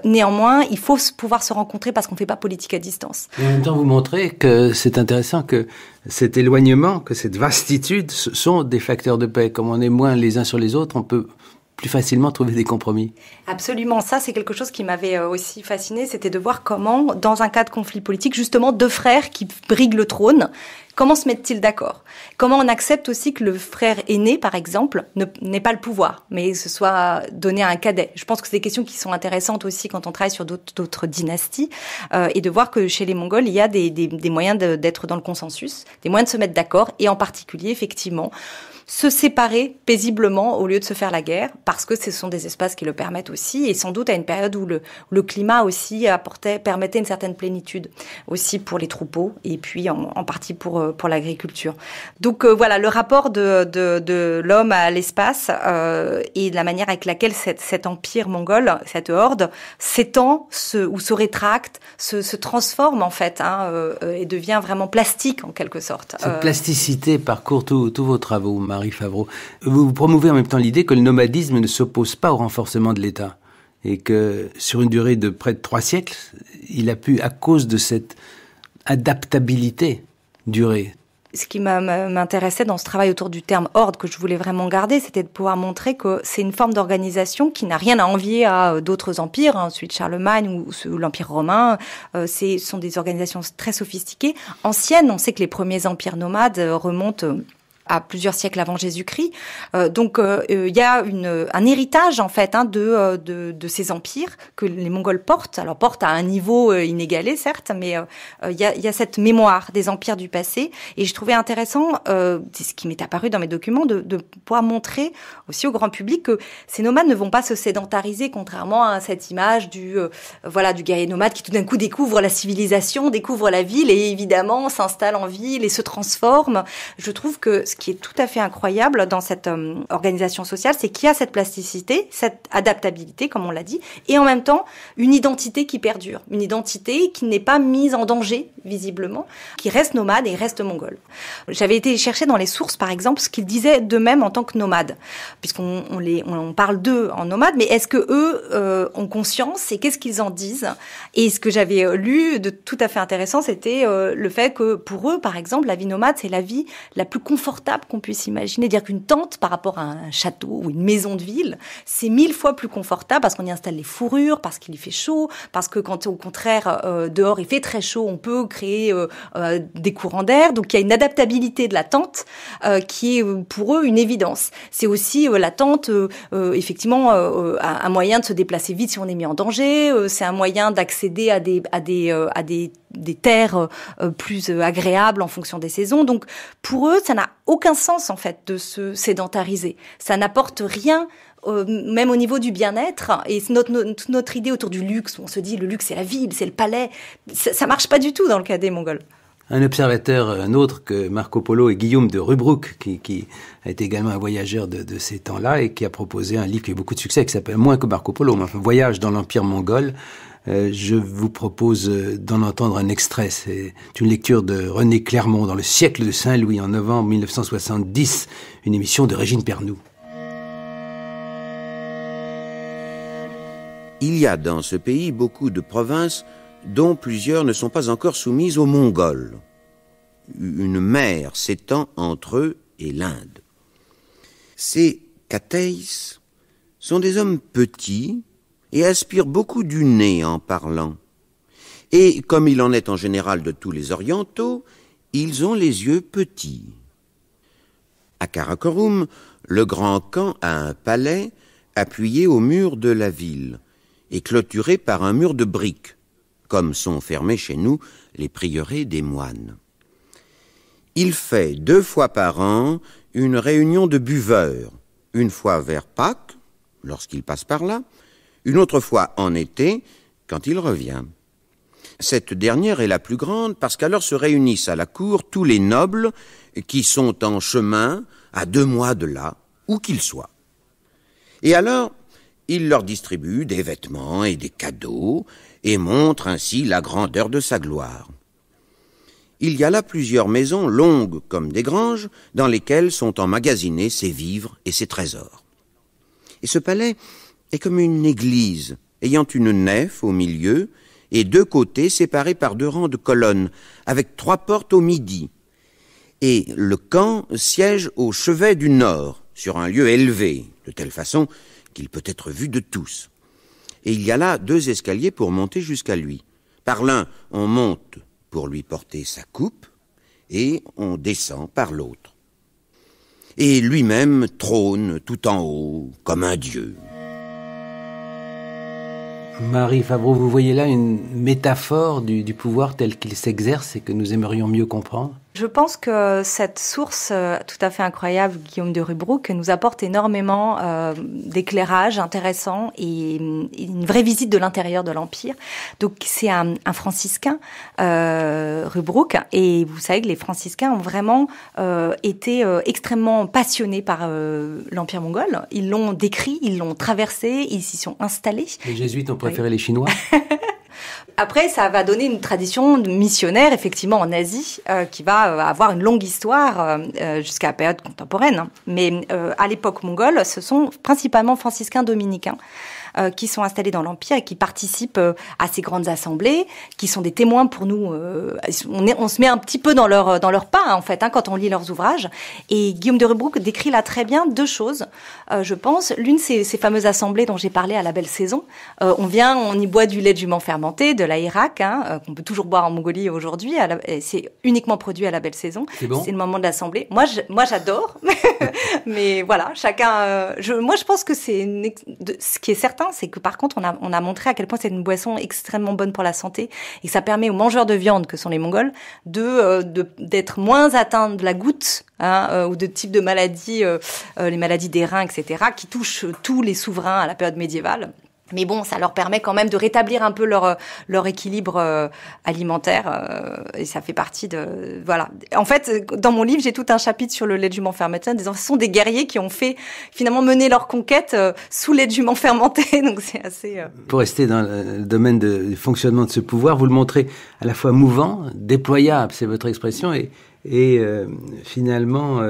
néanmoins, il faut pouvoir se rencontrer parce qu'on ne fait pas politique à distance. en même temps, vous montrez que c'est intéressant que cet éloignement, que cette vastitude sont des facteurs de paix. Comme on est moins les uns sur les autres, on peut plus facilement trouver des compromis. Absolument, ça c'est quelque chose qui m'avait euh, aussi fasciné, c'était de voir comment, dans un cas de conflit politique, justement deux frères qui briguent le trône, comment se mettent-ils d'accord Comment on accepte aussi que le frère aîné, par exemple, n'ait pas le pouvoir, mais ce soit donné à un cadet Je pense que c'est des questions qui sont intéressantes aussi quand on travaille sur d'autres dynasties, euh, et de voir que chez les Mongols, il y a des, moyens d'être dans le consensus, des moyens de se mettre d'accord, et en particulier, effectivement, se séparer paisiblement au lieu de se faire la guerre, parce que ce sont des espaces qui le permettent aussi, et sans doute à une période où le, le climat aussi apportait, permettait une certaine plénitude, aussi pour les troupeaux, et puis en, partie pour, euh, pour l'agriculture. Donc euh, voilà, le rapport de, de, de l'homme à l'espace euh, et la manière avec laquelle cet empire mongol, cette horde, s'étend se, ou se rétracte, se, se transforme en fait, hein, euh, et devient vraiment plastique en quelque sorte. Cette plasticité parcourt tous vos travaux, Marie Favreau. Vous, promouvez en même temps l'idée que le nomadisme ne s'oppose pas au renforcement de l'État et que sur une durée de près de trois siècles, il a pu, à cause de cette adaptabilité, durer. Ce qui m'intéressait dans ce travail autour du terme ordre que je voulais vraiment garder, c'était de pouvoir montrer que c'est une forme d'organisation qui n'a rien à envier à euh, d'autres empires, ensuite hein, Charlemagne ou, l'Empire romain. Euh, ce sont des organisations très sophistiquées, anciennes. On sait que les premiers empires nomades euh, remontent à plusieurs siècles avant Jésus-Christ. Euh, donc euh, euh, il y a un héritage en fait hein, de, de, ces empires que les Mongols portent. Alors portent à un niveau inégalé certes, mais il y, a, cette mémoire des empires du passé. Et je trouvais intéressant, c'est ce qui m'est apparu dans mes documents, de, de, pouvoir montrer aussi au grand public que ces nomades ne vont pas se sédentariser, contrairement à cette image du voilà du guerrier nomade qui tout d'un coup découvre la civilisation, découvre la ville et évidemment s'installe en ville et se transforme. Je trouve que ce qui est tout à fait incroyable dans cette euh, organisation sociale, c'est qu'il y a cette plasticité, cette adaptabilité, comme on l'a dit, et en même temps une identité qui perdure, une identité qui n'est pas mise en danger visiblement, qui reste nomade et reste mongole. J'avais été chercher dans les sources, par exemple, ce qu'ils disaient d'eux-mêmes en tant que nomades, puisqu'on les, parle d'eux en nomades, mais est-ce que eux euh, ont conscience et qu'est-ce qu'ils en disent Et ce que j'avais euh, lu de tout à fait intéressant, c'était le fait que pour eux, par exemple, la vie nomade, c'est la vie la plus confortable qu'on puisse imaginer. Dire qu'une tente par rapport à un château ou une maison de ville, c'est mille fois plus confortable parce qu'on y installe les fourrures, parce qu'il y fait chaud, parce que quand au contraire euh, dehors il fait très chaud, on peut créer euh, euh, des courants d'air. Donc il y a une adaptabilité de la tente qui est pour eux une évidence. C'est aussi la tente, effectivement, un moyen de se déplacer vite si on est mis en danger. c'est un moyen d'accéder à des à des à des des terres euh, plus euh, agréables en fonction des saisons. Donc pour eux, ça n'a aucun sens en fait de se sédentariser. Ça n'apporte rien euh, même au niveau du bien-être et notre, notre, idée autour du luxe, on se dit le luxe c'est la ville, c'est le palais, ça, ne marche pas du tout dans le cas des Mongols. Un observateur, un autre que Marco Polo et Guillaume de Rubruck, qui, qui est également un voyageur de, ces temps-là et qui a proposé un livre qui a eu beaucoup de succès, qui s'appelle moins que Marco Polo, mais Voyage dans l'Empire mongol, euh, je vous propose euh, d'en entendre un extrait. C'est une lecture de René Clermont dans Le siècle de Saint-Louis en novembre 1970, une émission de Régine Pernoud. Il y a dans ce pays beaucoup de provinces dont plusieurs ne sont pas encore soumises aux Mongols. Une mer s'étend entre eux et l'Inde. Ces Kateis sont des hommes petits, et aspire beaucoup du nez en parlant. Et comme il en est en général de tous les orientaux, ils ont les yeux petits. À Karakorum, le grand camp a un palais appuyé au mur de la ville et clôturé par un mur de briques, comme sont fermés chez nous les prieurés des moines. Il fait deux fois par an une réunion de buveurs, une fois vers Pâques, lorsqu'il passe par là, une autre fois en été, quand il revient. Cette dernière est la plus grande parce qu'alors se réunissent à la cour tous les nobles qui sont en chemin à deux mois de là, où qu'ils soient. Et alors, il leur distribue des vêtements et des cadeaux et montre ainsi la grandeur de sa gloire. Il y a là plusieurs maisons longues comme des granges dans lesquelles sont emmagasinés ses vivres et ses trésors. Et ce palais est comme une église, ayant une nef au milieu et deux côtés séparés par deux rangs de colonnes, avec trois portes au midi. Et le camp siège au chevet du nord, sur un lieu élevé, de telle façon qu'il peut être vu de tous. Et il y a là deux escaliers pour monter jusqu'à lui. Par l'un, on monte pour lui porter sa coupe, et on descend par l'autre. Et lui-même trône tout en haut comme un dieu. Marie Fabreau, vous voyez là une métaphore du, du pouvoir tel qu'il s'exerce et que nous aimerions mieux comprendre je pense que cette source euh, tout à fait incroyable, Guillaume de Rubrouck, nous apporte énormément euh, d'éclairage d'éclairages intéressants et, une vraie visite de l'intérieur de l'Empire. Donc c'est un, franciscain, euh, et vous savez que les franciscains ont vraiment euh, été extrêmement passionnés par l'Empire mongol. Ils l'ont décrit, ils l'ont traversé, ils s'y sont installés. Les jésuites ont préféré les Chinois Après, ça va donner une tradition missionnaire, effectivement, en Asie, euh, qui va euh, avoir une longue histoire euh, jusqu'à la période contemporaine. Hein. Mais à l'époque mongole, ce sont principalement franciscains dominicains euh, qui sont installés dans l'Empire et qui participent euh, à ces grandes assemblées, qui sont des témoins pour nous. Euh, on, est, on se met un petit peu dans leur, dans leur pas, hein, en fait, hein, quand on lit leurs ouvrages. Et Guillaume de Rebrouck décrit là très bien deux choses, je pense. L'une, c'est ces fameuses assemblées dont j'ai parlé à la belle saison. on vient, on y boit du lait jument fermenté, de la hein, qu'on peut toujours boire en Mongolie aujourd'hui. C'est uniquement produit à la belle saison. C'est bon le moment de l'assemblée. Moi, moi, j'adore. mais voilà, chacun. je, moi, je pense que c'est ce qui est certain c'est que par contre, on a, on a montré à quel point c'est une boisson extrêmement bonne pour la santé et ça permet aux mangeurs de viande, que sont les Mongols, de euh, d'être moins atteints de la goutte hein, euh, ou de type de maladies, euh, les maladies des reins, etc., qui touchent tous les souverains à la période médiévale. Mais bon, ça leur permet quand même de rétablir un peu leur euh, leur équilibre euh, alimentaire euh, et ça fait partie de voilà. En fait, dans mon livre, j'ai tout un chapitre sur le lait de jument fermenté ce sont des guerriers qui ont fait finalement mener leur conquête sous sous lait de jument fermenté. Donc c'est assez Pour rester dans le domaine du fonctionnement de ce pouvoir, vous le montrez à la fois mouvant, déployable, c'est votre expression et et finalement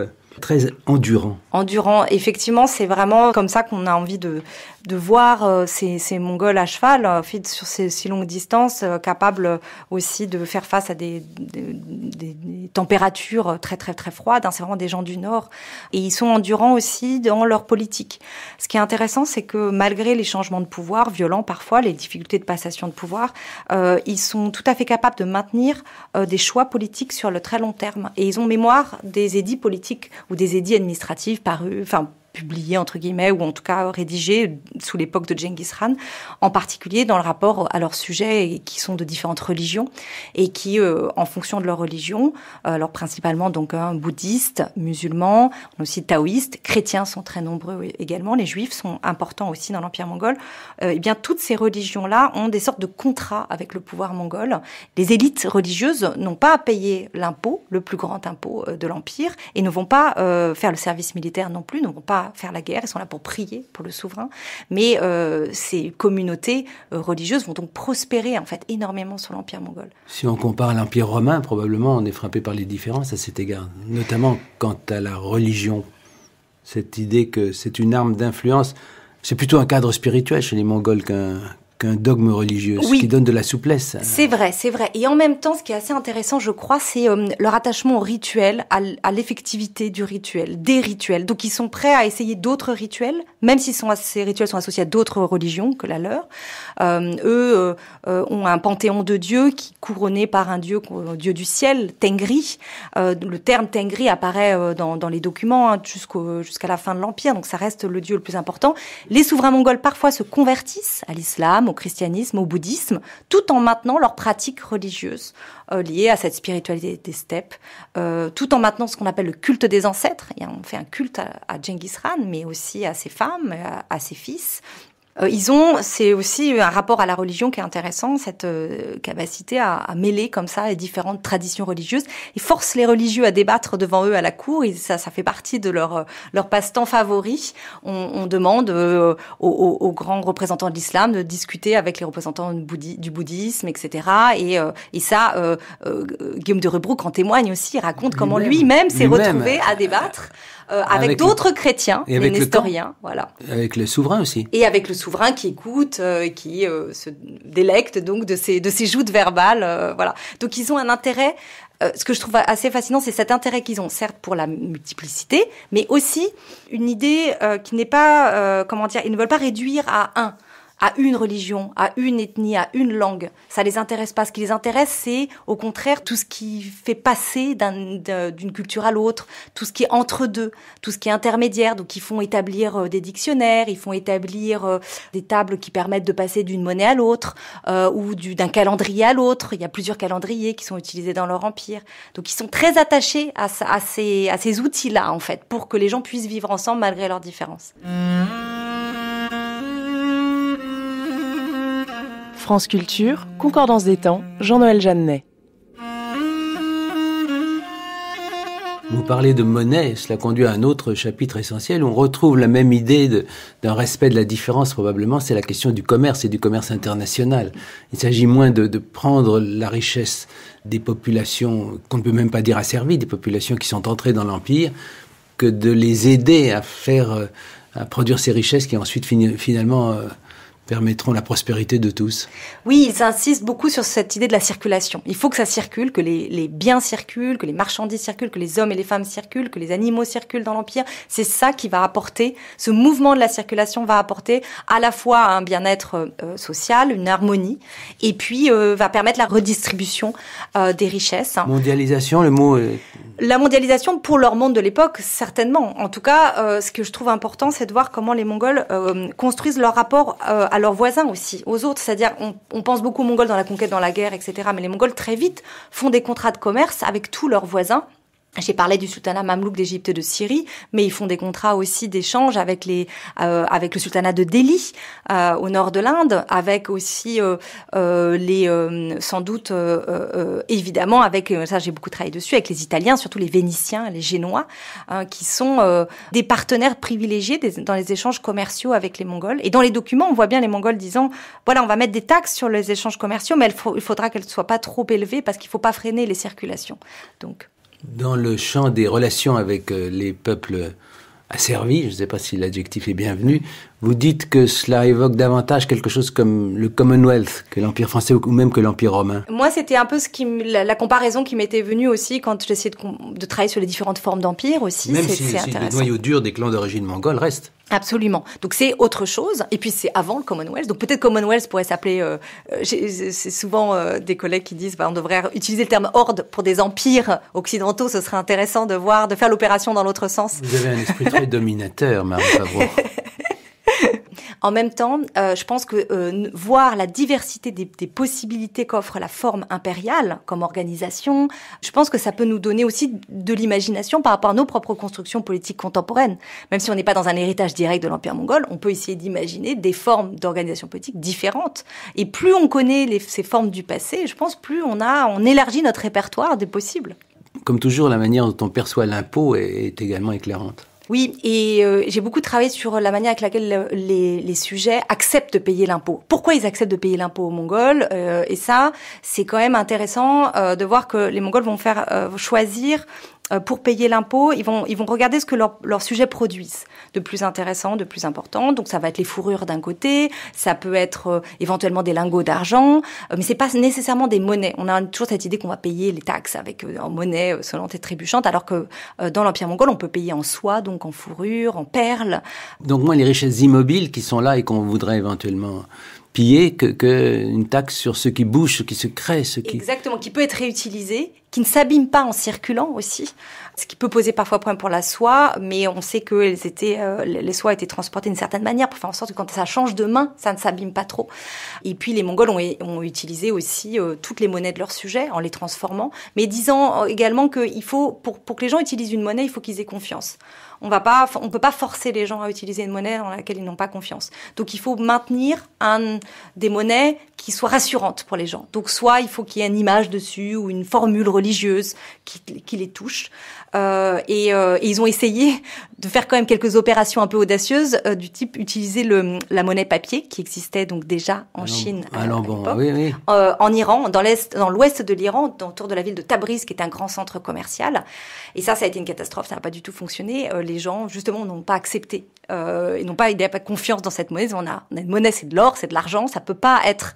très endurant. Endurant, effectivement, c'est vraiment comme ça qu'on a envie de, de voir euh, ces, ces, Mongols à cheval euh, sur ces si longues distances, euh, capables aussi de faire face à des, des, des températures très très très froides. Hein. C'est vraiment des gens du Nord et ils sont endurants aussi dans leur politique. Ce qui est intéressant, c'est que malgré les changements de pouvoir violents parfois, les difficultés de passation de pouvoir, euh, ils sont tout à fait capables de maintenir des choix politiques sur le très long terme. Et ils ont mémoire des édits politiques ou des édits administratifs parus, enfin publié, entre guillemets, ou en tout cas rédigé sous l'époque de Genghis Khan, en particulier dans le rapport à leurs sujets qui sont de différentes religions et qui, euh, en fonction de leur religion, euh, alors principalement donc hein, bouddhiste musulman aussi taoïste, chrétiens sont très nombreux également, les juifs sont importants aussi dans l'Empire mongol, euh, et eh bien toutes ces religions-là ont des sortes de contrats avec le pouvoir mongol. Les élites religieuses n'ont pas à payer l'impôt, le plus grand impôt euh, de l'Empire, et ne vont pas euh, faire le service militaire non plus, ne vont pas faire la guerre, ils sont là pour prier pour le souverain. Mais euh, ces communautés euh, religieuses vont donc prospérer en fait énormément sur l'empire mongol. Si on compare à l'empire romain, probablement on est frappé par les différences à cet égard, notamment quant à la religion. Cette idée que c'est une arme d'influence, c'est plutôt un cadre spirituel chez les Mongols qu'un un dogme religieux, ce qui donne de la souplesse. C'est vrai, c'est vrai. Et en même temps, ce qui est assez intéressant, je crois, c'est euh, leur attachement au rituel, à l'effectivité du rituel, des rituels. Donc ils sont prêts à essayer d'autres rituels, même si sont, ces rituels sont associés à d'autres religions que la leur. Euh, eux euh, ont un panthéon de dieux qui couronné par un dieu, dieu du ciel, Tengri. le terme Tengri apparaît dans, les documents hein, jusqu'à la fin de l'Empire, donc ça reste le dieu le plus important. Les souverains mongols parfois se convertissent à l'islam, au christianisme, au bouddhisme, tout en maintenant leurs pratiques religieuses euh, liées à cette spiritualité des steppes, euh, tout en maintenant ce qu'on appelle le culte des ancêtres. Et on fait un culte à, à Genghis Khan, mais aussi à ses femmes, à ses fils, euh, ils ont, c'est aussi un rapport à la religion qui est intéressant, cette euh, capacité à, à, mêler comme ça les différentes traditions religieuses. Ils forcent les religieux à débattre devant eux à la cour, ça, ça fait partie de leur, euh, leur passe-temps favori. On, on demande aux, aux, grands représentants de l'islam de discuter avec les représentants du bouddhisme, etc. Et, et ça, Guillaume de Rebrouck en témoigne aussi, il raconte comment lui-même s'est retrouvé à débattre. Euh, avec, d'autres chrétiens, et les nestoriens, voilà. Avec le souverain aussi. Et avec le souverain qui écoute, euh, qui euh, se délecte donc de ces de ces joutes verbales, euh, voilà. Donc ils ont un intérêt. ce que je trouve assez fascinant, c'est cet intérêt qu'ils ont, certes pour la multiplicité, mais aussi une idée qui n'est pas, comment dire, ils ne veulent pas réduire à un à une religion, à une ethnie, à une langue. Ça les intéresse pas. Ce qui les intéresse, c'est au contraire tout ce qui fait passer d'une culture à l'autre, tout ce qui est entre deux, tout ce qui est intermédiaire. Donc ils font établir euh, des dictionnaires, ils font établir euh, des tables qui permettent de passer d'une monnaie à l'autre euh, ou d'un calendrier à l'autre. Il y a plusieurs calendriers qui sont utilisés dans leur empire. Donc ils sont très attachés à, ces, à ces outils-là en fait pour que les gens puissent vivre ensemble malgré leurs différences. Mmh. France Culture, Concordance des temps, Jean-Noël Jeannet. Vous parlez de monnaie, cela conduit à un autre chapitre essentiel. On retrouve la même idée d'un respect de la différence, probablement, c'est la question du commerce et du commerce international. Il s'agit moins de, prendre la richesse des populations qu'on ne peut même pas dire asservies, des populations qui sont entrées dans l'Empire, que de les aider à faire, euh, à produire ces richesses qui ensuite finalement euh, permettront la prospérité de tous. Oui, ils insistent beaucoup sur cette idée de la circulation. Il faut que ça circule, que les, biens circulent, que les marchandises circulent, que les hommes et les femmes circulent, que les animaux circulent dans l'Empire. C'est ça qui va apporter, ce mouvement de la circulation va apporter à la fois un bien-être euh, euh, social, une harmonie, et puis euh, va permettre la redistribution des richesses. Mondialisation, le mot... Est... La mondialisation pour leur monde de l'époque, certainement. En tout cas, ce que je trouve important, c'est de voir comment les Mongols construisent leur rapport à leurs voisins aussi, aux autres. C'est-à-dire, on, pense beaucoup aux Mongols dans la conquête, dans la guerre, etc. Mais les Mongols, très vite, font des contrats de commerce avec tous leurs voisins j'ai parlé du sultanat mamelouk d'Égypte et de Syrie, mais ils font des contrats aussi d'échange avec les euh, avec le sultanat de Delhi euh, au nord de l'Inde, avec aussi euh, les sans doute évidemment avec ça j'ai beaucoup travaillé dessus avec les Italiens, surtout les Vénitiens, les Génois, hein, qui sont des partenaires privilégiés dans les échanges commerciaux avec les Mongols. Et dans les documents, on voit bien les Mongols disant voilà on va mettre des taxes sur les échanges commerciaux, mais il, faudra qu'elles soient pas trop élevées parce qu'il faut pas freiner les circulations. Donc dans le champ des relations avec euh, les peuples asservis, je ne sais pas si l'adjectif est bienvenu, vous dites que cela évoque davantage quelque chose comme le Commonwealth que l'Empire français ou même que l'Empire romain. Moi, c'était un peu ce qui, la, comparaison qui m'était venue aussi quand j'essayais de, de, travailler sur les différentes formes d'empire aussi. Même si, le noyau dur des clans d'origine mongole reste. Absolument. Donc c'est autre chose. Et puis c'est avant le Commonwealth. Donc peut-être Commonwealth pourrait s'appeler. Euh, euh, c'est souvent euh, des collègues qui disent bah, on devrait utiliser le terme horde pour des empires occidentaux. Ce serait intéressant de voir, de faire l'opération dans l'autre sens. Vous avez un esprit très dominateur, Marie Favreau. En même temps, euh, je pense que euh, voir la diversité des, possibilités qu'offre la forme impériale comme organisation, je pense que ça peut nous donner aussi de l'imagination par rapport à nos propres constructions politiques contemporaines. Même si on n'est pas dans un héritage direct de l'Empire mongol, on peut essayer d'imaginer des formes d'organisation politique différentes. Et plus on connaît ces formes du passé, je pense, plus on, a, on élargit notre répertoire des possibles. Comme toujours, la manière dont on perçoit l'impôt est également éclairante. Oui, et euh, j'ai beaucoup travaillé sur la manière avec laquelle les, sujets acceptent de payer l'impôt. Pourquoi ils acceptent de payer l'impôt aux Mongols euh, Et ça, c'est quand même intéressant euh, de voir que les Mongols vont faire choisir euh, pour payer l'impôt, ils vont, ils vont regarder ce que leurs leur sujets produisent de plus intéressant, de plus important. Donc ça va être les fourrures d'un côté, ça peut être euh, éventuellement des lingots d'argent, euh, mais ce n'est pas nécessairement des monnaies. On a toujours cette idée qu'on va payer les taxes avec en monnaie solente et trébuchante, alors que dans l'Empire mongol, on peut payer en soie, donc en fourrure, en perles. Donc moi, les richesses immobiles qui sont là et qu'on voudrait éventuellement piller que, que, une taxe sur ce qui bouge, ce qui se crée, ce qui exactement qui peut être réutilisé, qui ne s'abîme pas en circulant aussi, ce qui peut poser parfois problème pour la soie, mais on sait que elles étaient, euh, les soies étaient transportées d'une certaine manière pour faire en sorte que quand ça change de main, ça ne s'abîme pas trop. Et puis les Mongols ont, ont utilisé aussi euh, toutes les monnaies de leur sujet en les transformant, mais disant euh, également qu'il faut pour, pour que les gens utilisent une monnaie, il faut qu'ils aient confiance. On va pas, on peut pas forcer les gens à utiliser une monnaie dans laquelle ils n'ont pas confiance. Donc il faut maintenir un, des monnaies qui soient rassurantes pour les gens. Donc soit il faut qu'il y ait une image dessus ou une formule religieuse qui, qui les touche. Euh, et, euh, ils ont essayé de faire quand même quelques opérations un peu audacieuses euh, du type utiliser le, la monnaie papier qui existait donc déjà en ah Chine. Alors ah bon, oui, oui. en Iran, dans l'est, dans l'ouest de l'Iran, autour de la ville de Tabriz, qui est un grand centre commercial. Et ça, ça a été une catastrophe. Ça n'a pas du tout fonctionné. les gens, justement, n'ont pas accepté. ils n'ont pas, eu confiance dans cette monnaie. Ah, on a, une monnaie, c'est de l'or, c'est de l'argent. Ça peut pas être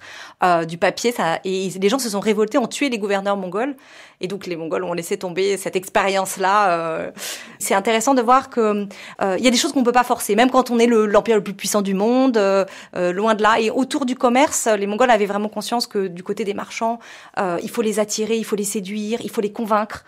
du papier. Ça, et les gens se sont révoltés, ont tué les gouverneurs mongols et donc les Mongols ont laissé tomber cette expérience-là. Euh. C'est intéressant de voir que euh, il y a des choses qu'on peut pas forcer, même quand on est l'empire le, plus puissant du monde, euh, loin de là. Et autour du commerce, les Mongols avaient vraiment conscience que du côté des marchands, il faut les attirer, il faut les séduire, il faut les convaincre.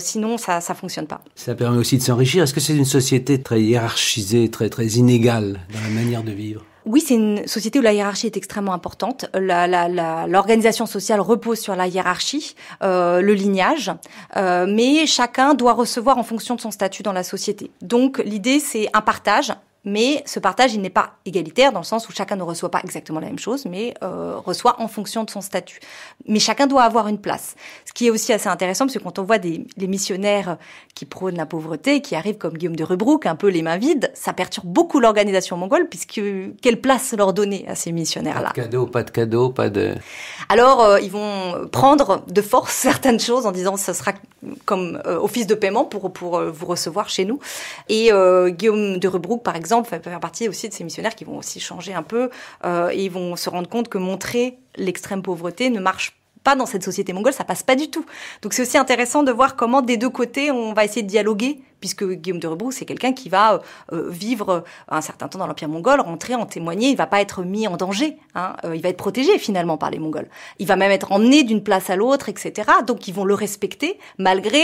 sinon, ça ça fonctionne pas. Ça permet aussi de s'enrichir. Est-ce que c'est une société très hiérarchisée, très très inégale dans la manière de vivre oui, c'est une société où la hiérarchie est extrêmement importante. L'organisation sociale repose sur la hiérarchie, euh, le lignage, euh, mais chacun doit recevoir en fonction de son statut dans la société. Donc l'idée, c'est un partage mais ce partage, il n'est pas égalitaire dans le sens où chacun ne reçoit pas exactement la même chose, mais euh, reçoit en fonction de son statut. Mais chacun doit avoir une place. Ce qui est aussi assez intéressant, parce que quand on voit des, les missionnaires qui prônent la pauvreté, qui arrivent comme Guillaume de Rebrouck, un peu les mains vides, ça perturbe beaucoup l'organisation mongole, puisque quelle place leur donner à ces missionnaires-là Pas de cadeau, pas de cadeau, pas de... Alors, euh, ils vont prendre de force certaines choses en disant ce sera comme euh, office de paiement pour, pour vous recevoir chez nous. Et Guillaume de Rebrouck, par exemple, exemple, peut faire partie aussi de ces missionnaires qui vont aussi changer un peu euh, et ils vont se rendre compte que montrer l'extrême pauvreté ne marche pas pas dans cette société mongole, ça passe pas du tout. Donc c'est aussi intéressant de voir comment des deux côtés on va essayer de dialoguer puisque Guillaume de Rebrousse c'est quelqu'un qui va euh, euh, vivre euh, un certain temps dans l'Empire mongol, rentrer, en témoigner, il va pas être mis en danger, hein, il va être protégé finalement par les Mongols. Il va même être emmené d'une place à l'autre, etc. Donc ils vont le respecter malgré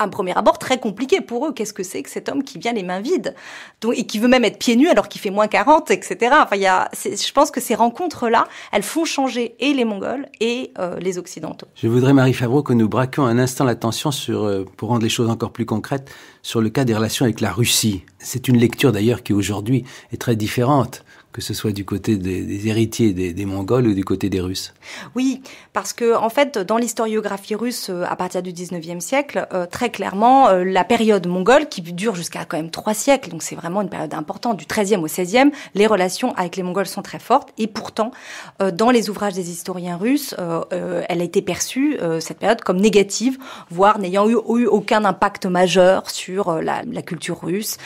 un premier abord très compliqué pour eux. Qu'est-ce que c'est que cet homme qui vient les mains vides Donc, et qui veut même être pieds nus alors qu'il fait moins 40, etc. Enfin, y a, je pense que ces rencontres-là, elles font changer et les Mongols et les Occidentaux. Je voudrais, Marie Favreau, que nous braquions un instant l'attention sur, pour rendre les choses encore plus concrètes, sur le cas des relations avec la Russie. C'est une lecture d'ailleurs qui aujourd'hui est très différente que ce soit du côté des, héritiers des, Mongols ou du côté des Russes Oui, parce que en fait, dans l'historiographie russe, euh, à partir du 19e siècle, euh, très clairement, euh, la période mongole, qui dure jusqu'à quand même trois siècles, donc c'est vraiment une période importante, du 13e au 16e, les relations avec les Mongols sont très fortes, et pourtant, dans les ouvrages des historiens russes, elle a été perçue, cette période, comme négative, voire n'ayant eu, aucun impact majeur sur la, la, culture russe.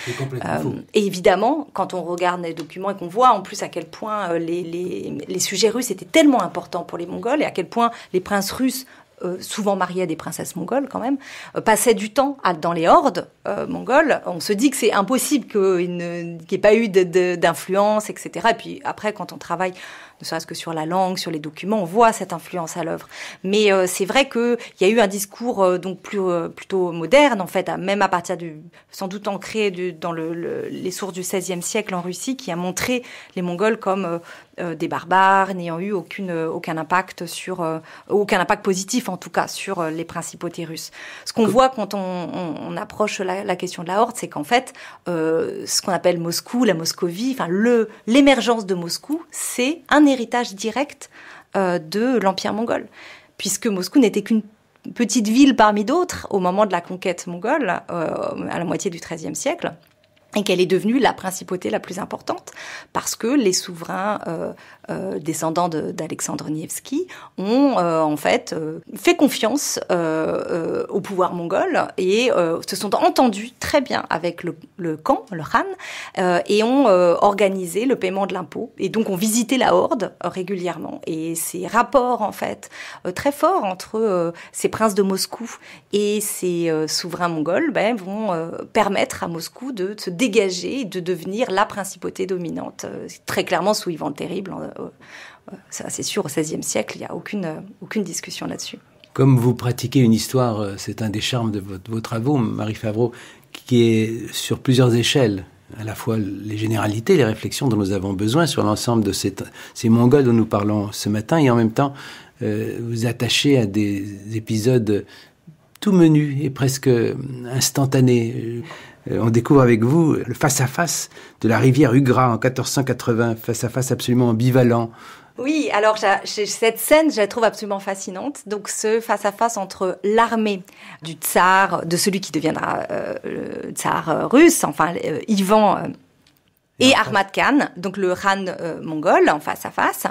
Et évidemment, quand on regarde les documents et qu'on voit, en plus à quel point euh, les, les, les, sujets russes étaient tellement importants pour les Mongols et à quel point les princes russes euh, souvent mariés à des princesses mongoles quand même, euh, passaient du temps à, dans les hordes euh, mongoles. On se dit que c'est impossible qu'il n'y ait pas eu d'influence, etc. Et puis après, quand on travaille, ne serait-ce que sur la langue, sur les documents, on voit cette influence à l'œuvre. Mais euh, c'est vrai qu'il y a eu un discours donc plus, plutôt moderne, en fait, même à partir du, sans doute ancré dans les sources du XVIe siècle en Russie, qui a montré les Mongols comme euh, des barbares, n'ayant eu aucune, euh, aucun impact sur, euh, aucun impact positif en tout cas sur les principautés russes. Ce qu'on voit quand on, approche la, question de la Horde, c'est qu'en fait, ce qu'on appelle Moscou, la Moscovie, enfin le l'émergence de Moscou, c'est un héritage direct de l'empire mongol, puisque Moscou n'était qu'une petite ville parmi d'autres au moment de la conquête mongole, à la moitié du XIIIe siècle qu'elle est devenue la principauté la plus importante parce que les souverains euh, euh, descendants d'Alexandre Nievski ont euh, en fait fait confiance au pouvoir mongol et se sont entendus très bien avec le, camp, le Khan, et ont organisé le paiement de l'impôt et donc ont visité la Horde régulièrement. Et ces rapports en fait très forts entre ces princes de Moscou et ces souverains mongols ben, vont permettre à Moscou de, de se dégager dégager et de devenir la principauté dominante. Euh, très clairement sous Yvan le Terrible, euh, euh, c'est sûr, au XVIe siècle, il n'y a aucune, aucune discussion là-dessus. Comme vous pratiquez une histoire, c'est un des charmes de vos, travaux, Marie Favreau, qui est sur plusieurs échelles à la fois les généralités, les réflexions dont nous avons besoin sur l'ensemble de ces, ces, Mongols dont nous parlons ce matin, et en même temps vous attachez à des épisodes tout menus et presque instantanés. Euh, on découvre avec vous le face-à-face de la rivière Ugra en 1480, face-à-face absolument ambivalent. Oui, alors cette scène, je la trouve absolument fascinante. Donc ce face-à-face entre l'armée du tsar, de celui qui deviendra euh, le tsar euh, russe, enfin Ivan et Ahmad Khan, donc le Khan euh, mongol en face à face.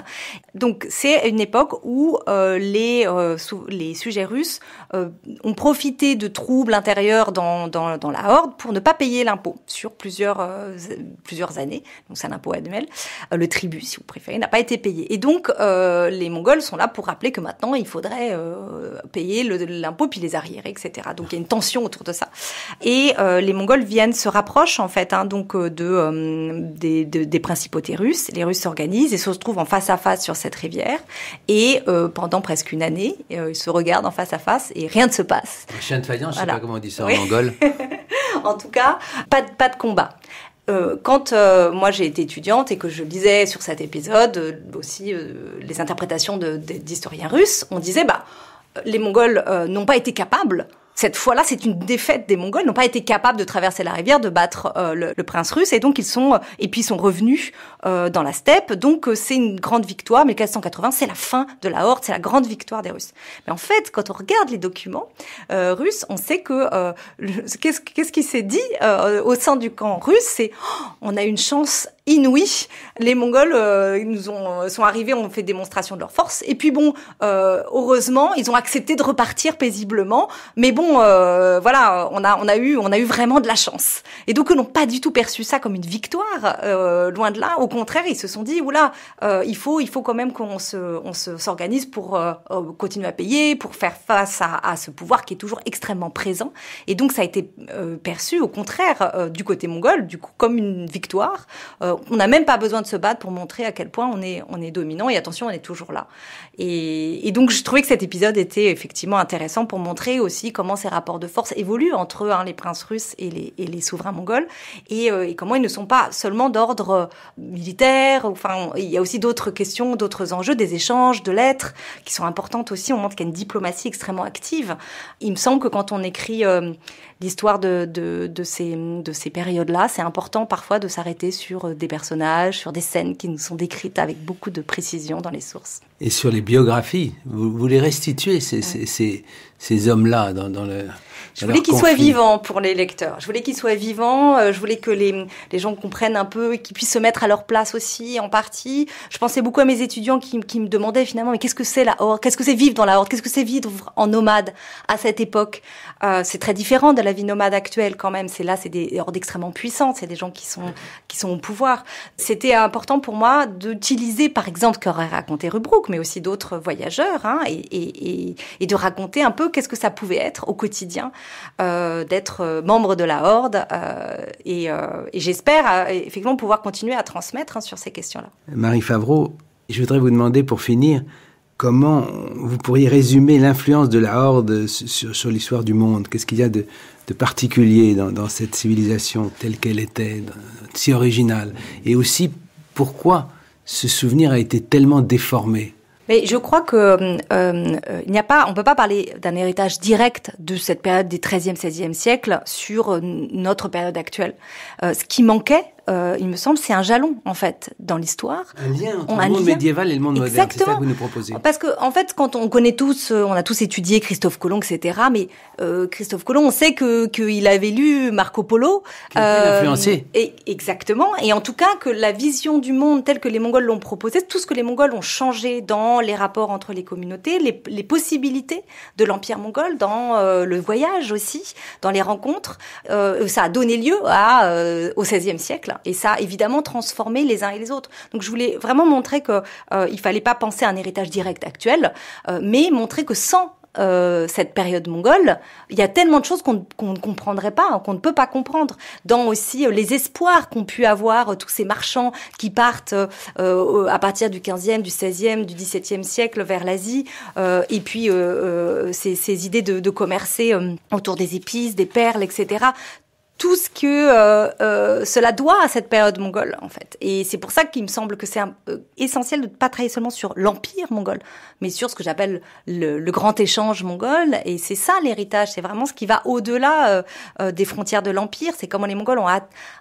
Donc c'est une époque où euh, les, euh, les sujets russes ont profité de troubles intérieurs dans, dans, dans, la horde pour ne pas payer l'impôt sur plusieurs, plusieurs années. Donc c'est un impôt annuel. le tribut, si vous préférez, n'a pas été payé. Et donc les Mongols sont là pour rappeler que maintenant il faudrait payer l'impôt puis les arriérés, etc. Donc il y a une tension autour de ça. Et les Mongols viennent se rapprochent en fait hein, donc de des, principautés russes. Les Russes s'organisent et se retrouvent en face à face sur cette rivière. Et euh, pendant presque une année, euh, ils se regardent en face à face et rien ne se passe. chien de faïence, je ne sais pas comment on dit ça en Mongol. en tout cas, pas de, combat. Euh, quand moi j'ai été étudiante et que je lisais sur cet épisode aussi les interprétations d'historiens russes, on disait bah les Mongols n'ont pas été capables cette fois-là, c'est une défaite des Mongols, Ils n'ont pas été capables de traverser la rivière, de battre euh, le, prince russe, et donc ils sont, euh, et puis ils sont revenus euh, dans la steppe. Donc c'est une grande victoire. Mais 1480, c'est la fin de la Horde, c'est la grande victoire des Russes. Mais en fait, quand on regarde les documents russes, on sait que qu'est-ce qui s'est dit au sein du camp russe, c'est oh, on a une chance Inouï, Les Mongols euh, nous ont, euh, sont arrivés, ont fait démonstration de leur force. Et puis bon, euh, heureusement, ils ont accepté de repartir paisiblement. Mais bon, voilà, on a, on a eu, on a eu vraiment de la chance. Et donc, ils n'ont pas du tout perçu ça comme une victoire, loin de là. Au contraire, ils se sont dit, oula, il faut, il faut quand même qu'on se, on se, s'organise pour continuer à payer, pour faire face à, ce pouvoir qui est toujours extrêmement présent. Et donc, ça a été perçu, au contraire, du côté mongol, du coup, comme une victoire. Euh, on n'a même pas besoin de se battre pour montrer à quel point on est, on est dominant et attention, on est toujours là. Et, donc je trouvais que cet épisode était effectivement intéressant pour montrer aussi comment ces rapports de force évoluent entre hein, les princes russes et les, souverains mongols, euh, et, comment ils ne sont pas seulement d'ordre euh, militaire, enfin il y a aussi d'autres questions, d'autres enjeux, des échanges, de lettres, qui sont importantes aussi, on montre qu'il y a une diplomatie extrêmement active. Il me semble que quand on écrit... Euh, l'histoire de, de, ces, de ces périodes-là, c'est important parfois de s'arrêter sur euh, des personnages, sur des scènes qui nous sont décrites avec beaucoup de précision dans les sources. Et sur les biographies, vous, voulez les restituez, ces, ces, ces hommes-là, dans, dans le... Je voulais qu'ils soient vivants pour les lecteurs. Je voulais qu'ils soient vivants. Euh, je voulais que les, les gens comprennent un peu et qu'ils puissent se mettre à leur place aussi, en partie. Je pensais beaucoup à mes étudiants qui, qui me demandaient finalement, mais qu'est-ce que c'est la horde Qu'est-ce que c'est vivre dans la horde Qu'est-ce que c'est vivre en nomade à cette époque euh, C'est très différent de la vie nomade actuelle quand même. C'est là, c'est des hordes extrêmement puissantes, c'est des gens qui sont, qui sont au pouvoir. C'était important pour moi d'utiliser, par exemple, ce qu'aurait raconté Rubrook, mais aussi d'autres voyageurs, hein, et, et, et, de raconter un peu qu'est-ce que ça pouvait être au quotidien euh, d'être euh, membre de la horde. Euh, et j'espère effectivement pouvoir continuer à transmettre hein, sur ces questions-là. Marie Favreau, je voudrais vous demander pour finir comment vous pourriez résumer l'influence de la Horde sur, sur l'histoire du monde Qu'est-ce qu'il y a de, de particulier dans, cette civilisation telle qu'elle était, si originale Et aussi, pourquoi ce souvenir a été tellement déformé mais je crois que euh, euh, il n'y a pas, on peut pas parler d'un héritage direct de cette période des XIIIe, e 16e siècles sur notre période actuelle. Euh, ce qui manquait, euh, il me semble, c'est un jalon en fait dans l'histoire. Un lien entre le monde médiéval et le monde moderne, c'est ça que vous nous proposez. Parce que en fait, quand on connaît tous, euh, on a tous étudié Christophe Colomb, etc. Mais euh, Christophe Colomb, on sait que qu'il avait lu Marco Polo. euh, influencé. Et, exactement. Et en tout cas, que la vision du monde telle que les Mongols l'ont proposée, tout ce que les Mongols ont changé dans les rapports entre les communautés, les, possibilités de l'empire mongol dans euh, le voyage aussi, dans les rencontres, euh, ça a donné lieu à au XVIe siècle et ça a évidemment transformé les uns et les autres. Donc je voulais vraiment montrer qu'il ne euh, il fallait pas penser à un héritage direct actuel, euh, mais montrer que sans euh, cette période mongole, il y a tellement de choses qu'on ne comprendrait pas, hein, qu'on ne peut pas comprendre, dans aussi les espoirs qu'ont pu avoir tous ces marchands qui partent à partir du 15e, du 16e, du 17e siècle vers l'Asie, et puis ces, idées de commercer autour des épices, des perles, etc tout ce que euh, euh, cela doit à cette période mongole, en fait. Et c'est pour ça qu'il me semble que c'est euh, essentiel de ne pas travailler seulement sur l'empire mongol, mais sur ce que j'appelle le, grand échange mongol. Et c'est ça l'héritage, c'est vraiment ce qui va au-delà des frontières de l'empire, c'est comment les Mongols ont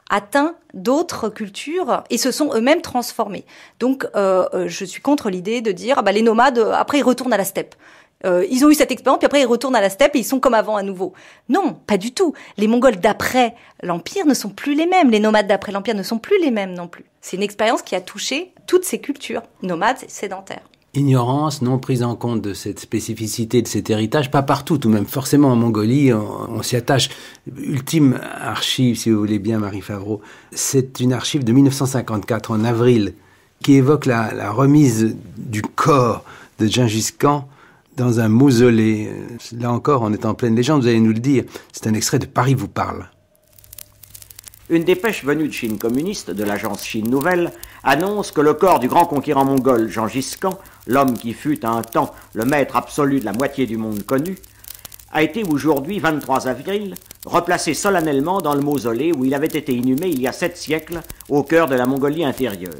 atteint d'autres cultures et se sont eux-mêmes transformés. Donc je suis contre l'idée de dire, ah bah, les nomades, après ils retournent à la steppe. Euh, ils ont eu cette expérience, puis après ils retournent à la steppe et ils sont comme avant à nouveau. Non, pas du tout. Les Mongols d'après l'Empire ne sont plus les mêmes. Les nomades d'après l'Empire ne sont plus les mêmes non plus. C'est une expérience qui a touché toutes ces cultures, nomades et sédentaires. Ignorance, non prise en compte de cette spécificité, de cet héritage, pas partout, tout même forcément en Mongolie, on, s'y attache. Ultime archive, si vous voulez bien, Marie Favreau, c'est une archive de 1954, en avril, qui évoque la remise du corps de Gengis Khan dans un mausolée. Euh, là encore, on est en pleine légende, vous allez nous le dire. C'est un extrait de Paris vous parle. Une dépêche venue de Chine communiste, de l'agence Chine Nouvelle, annonce que le corps du grand conquérant mongol Jean Giscan, l'homme qui fut à un temps le maître absolu de la moitié du monde connu, a été aujourd'hui, 23 avril, replacé solennellement dans le mausolée où il avait été inhumé il y a sept siècles, au cœur de la Mongolie intérieure.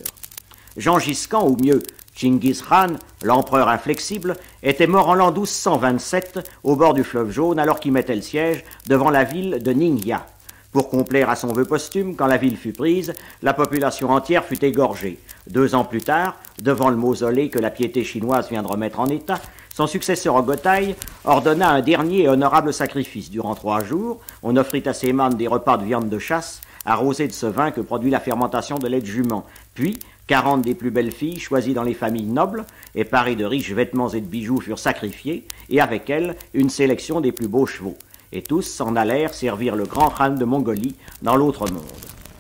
Jean Giscan, ou mieux Chinggis Khan, l'empereur inflexible, était mort en l'an 1227 au bord du fleuve jaune alors qu'il mettait le siège devant la ville de Ningya. Pour complaire à son vœu posthume, quand la ville fut prise, la population entière fut égorgée. Deux ans plus tard, devant le mausolée que la piété chinoise vient de remettre en état, son successeur Ogotai ordonna un dernier et honorable sacrifice. Durant trois jours, on offrit à ses mânes des repas de viande de chasse arrosés de ce vin que produit la fermentation de lait de jument. Puis, 40 des plus belles filles choisies dans les familles nobles et parées de riches vêtements et de bijoux furent sacrifiées, et avec elles une sélection des plus beaux chevaux. Et tous s'en allèrent servir le grand khan de Mongolie dans l'autre monde.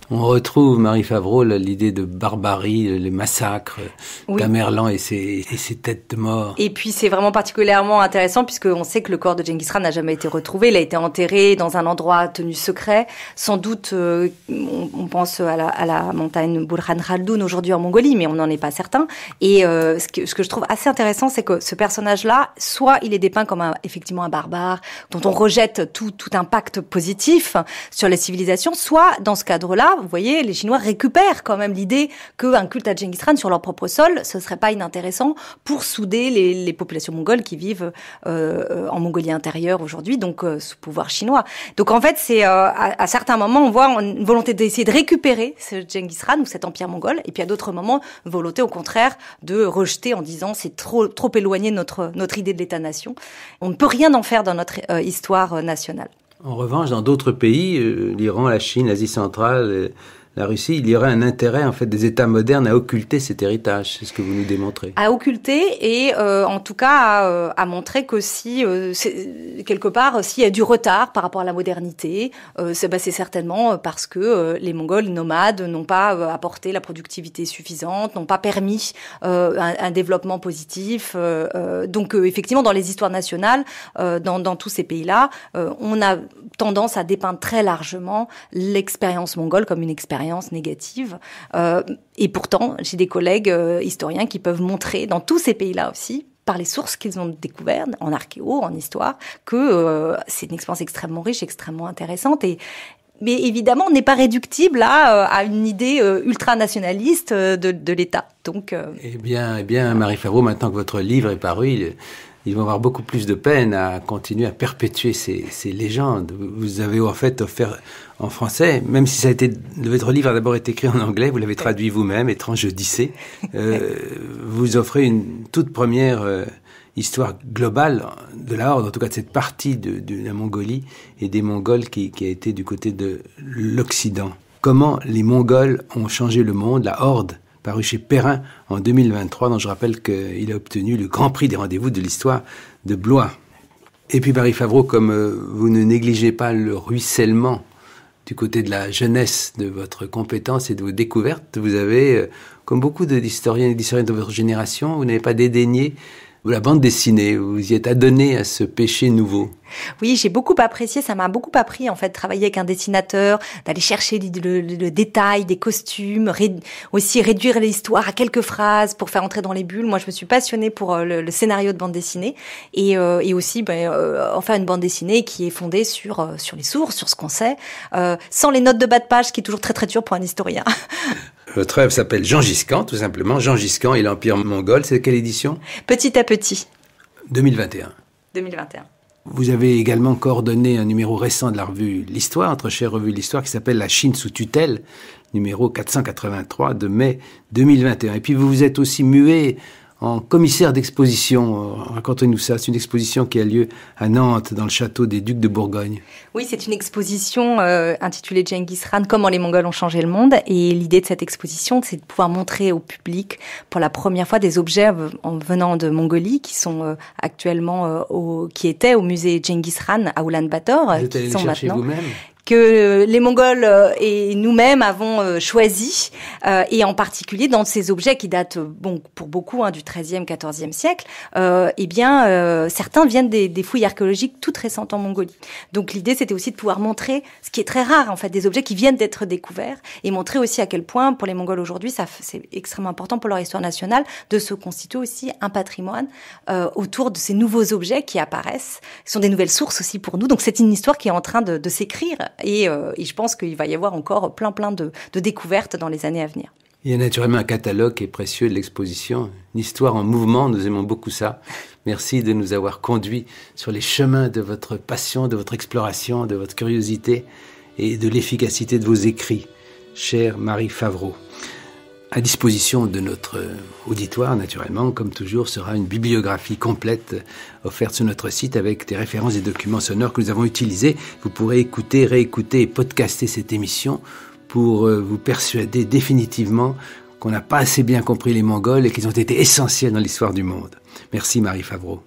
On retrouve, Marie Favreau, l'idée de barbarie, les massacres, d'Amerlan et ses, têtes de mort. Et puis c'est vraiment particulièrement intéressant puisque on sait que le corps de Genghis Khan n'a jamais été retrouvé. Il a été enterré dans un endroit tenu secret. Sans doute, euh, on, pense à la, montagne Burhan Khaldun aujourd'hui en Mongolie, mais on n'en est pas certain. Et euh, ce, que, je trouve assez intéressant, c'est que ce personnage-là, soit il est dépeint comme effectivement un barbare dont on rejette tout, tout impact positif sur la civilisation, soit dans ce cadre-là, vous voyez, les Chinois récupèrent quand même l'idée qu'un culte à Genghis Khan sur leur propre sol, ce serait pas inintéressant pour souder les, populations mongoles qui vivent euh, en Mongolie intérieure aujourd'hui, donc euh, sous pouvoir chinois. Donc en fait, c'est euh, à, certains moments, on voit une volonté d'essayer de récupérer ce Genghis Khan ou cet empire mongol, et puis à d'autres moments, volonté au contraire de rejeter en disant c'est trop trop éloigné notre notre idée de l'État-nation. On ne peut rien en faire dans notre histoire nationale. En revanche, dans d'autres pays, euh, l'Iran, la Chine, l'Asie centrale, euh, la Russie, il y aurait un intérêt en fait des États modernes à occulter cet héritage. C'est ce que vous nous démontrez. À occulter et euh, en tout cas à, euh, montrer que si euh, quelque part s'il y a du retard par rapport à la modernité, bah, c'est certainement parce que les Mongols nomades n'ont pas apporté la productivité suffisante, n'ont pas permis un, un, développement positif. donc effectivement, dans les histoires nationales, dans, dans, tous ces pays-là, on a tendance à dépeindre très largement l'expérience mongole comme une expérience négative. Euh, et pourtant, j'ai des collègues euh, historiens qui peuvent montrer dans tous ces pays-là aussi, par les sources qu'ils ont découvertes en archéo, en histoire, que euh, c'est une expérience extrêmement riche, extrêmement intéressante. Et, mais évidemment, n'est pas réductible là à une idée ultranationaliste de, de l'État. Donc, eh bien, eh bien, Marie Ferraud, maintenant que votre livre est paru, ils vont avoir beaucoup plus de peine à continuer à perpétuer ces, légendes. Vous avez en fait offert en français, même si ça a été, votre livre a d'abord été écrit en anglais, vous l'avez traduit vous-même, Étrange Odyssée. Euh, vous offrez une toute première euh, histoire globale de la Horde, en tout cas de cette partie de, la Mongolie et des Mongols qui a été du côté de l'Occident. Comment les Mongols ont changé le monde, la Horde paru chez Perrin en 2023, dont je rappelle qu'il a obtenu le grand prix des rendez-vous de l'histoire de Blois. Et puis Marie Favreau, comme euh, vous ne négligez pas le ruissellement du côté de la jeunesse, de votre compétence et de vos découvertes, vous avez, euh, comme beaucoup d'historiens et d'historiennes de votre génération, vous n'avez pas dédaigné la bande dessinée. Vous y êtes adonné à ce péché nouveau. Oui, j'ai beaucoup apprécié, ça m'a beaucoup appris en fait, de travailler avec un dessinateur, d'aller chercher le, détail des costumes, aussi réduire l'histoire à quelques phrases pour faire entrer dans les bulles. Moi, je me suis passionnée pour euh, le, scénario de bande dessinée et, euh, aussi enfin euh, une bande dessinée qui est fondée sur, sur les sources, sur ce qu'on sait, sans les notes de bas de page, qui est toujours très très dur pour un historien. Votre œuvre s'appelle Jean Giscan, tout simplement. Jean Giscan et l'Empire mongol. C'est quelle édition Petit à petit. 2021. 2021. Vous avez également coordonné un numéro récent de la revue L'Histoire, notre chère revue L'Histoire, qui s'appelle La Chine sous tutelle, numéro 483 de mai 2021. Et puis vous vous êtes aussi mué en commissaire d'exposition. Euh, racontez-nous ça. C'est une exposition qui a lieu à Nantes, dans le château des Ducs de Bourgogne. Oui, c'est une exposition euh, intitulée Genghis Khan, comment les Mongols ont changé le monde. Et l'idée de cette exposition, c'est de pouvoir montrer au public pour la première fois des objets en venant de Mongolie qui sont euh, actuellement au, qui étaient au musée Genghis Khan à Ulaanbaatar. Vous êtes allé vous-même que euh, les Mongols euh, et nous-mêmes avons euh, choisi, et en particulier dans ces objets qui datent, bon, pour beaucoup, hein, du XIIIe, XIVe siècle, eh bien, certains viennent des, des fouilles archéologiques toutes récentes en Mongolie. Donc l'idée, c'était aussi de pouvoir montrer, ce qui est très rare en fait, des objets qui viennent d'être découverts, et montrer aussi à quel point, pour les Mongols aujourd'hui, ça c'est extrêmement important pour leur histoire nationale, de se constituer aussi un patrimoine autour de ces nouveaux objets qui apparaissent, qui sont des nouvelles sources aussi pour nous. Donc c'est une histoire qui est en train de, de s'écrire euh, et, je pense qu'il va y avoir encore plein, plein de, de découvertes dans les années à venir. Il y a naturellement un catalogue qui est précieux de l'exposition, une histoire en mouvement, nous aimons beaucoup ça. Merci de nous avoir conduits sur les chemins de votre passion, de votre exploration, de votre curiosité et de l'efficacité de vos écrits, chère Marie Favreau. À disposition de notre auditoire, naturellement, comme toujours, sera une bibliographie complète offerte sur notre site avec des références et documents sonores que nous avons utilisés. Vous pourrez écouter, réécouter et podcaster cette émission pour euh, vous persuader définitivement qu'on n'a pas assez bien compris les Mongols et qu'ils ont été essentiels dans l'histoire du monde. Merci Marie Favreau.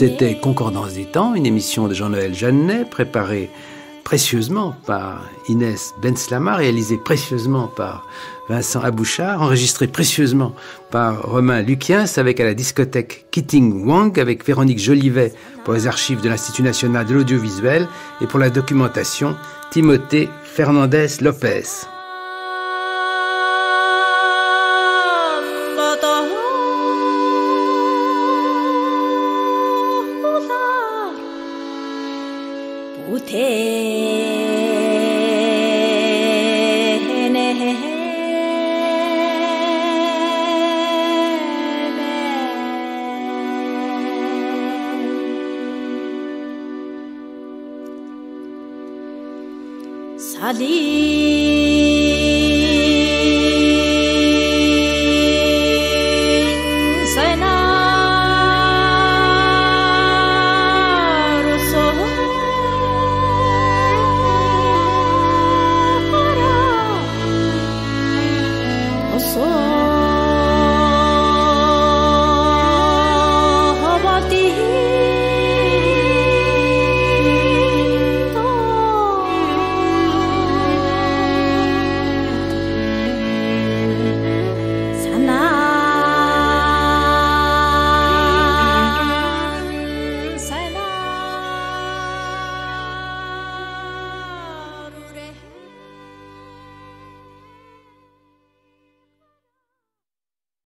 C'était Concordance des temps, une émission de Jean-Noël Jeannet, préparée précieusement par Inès Benslama, réalisée précieusement par Vincent Abouchard, enregistrée précieusement par Romain Luciens, avec à la discothèque Kitting Wang, avec Véronique Jolivet pour les archives de l'Institut national de l'audiovisuel et pour la documentation Timothée Fernandez Lopez.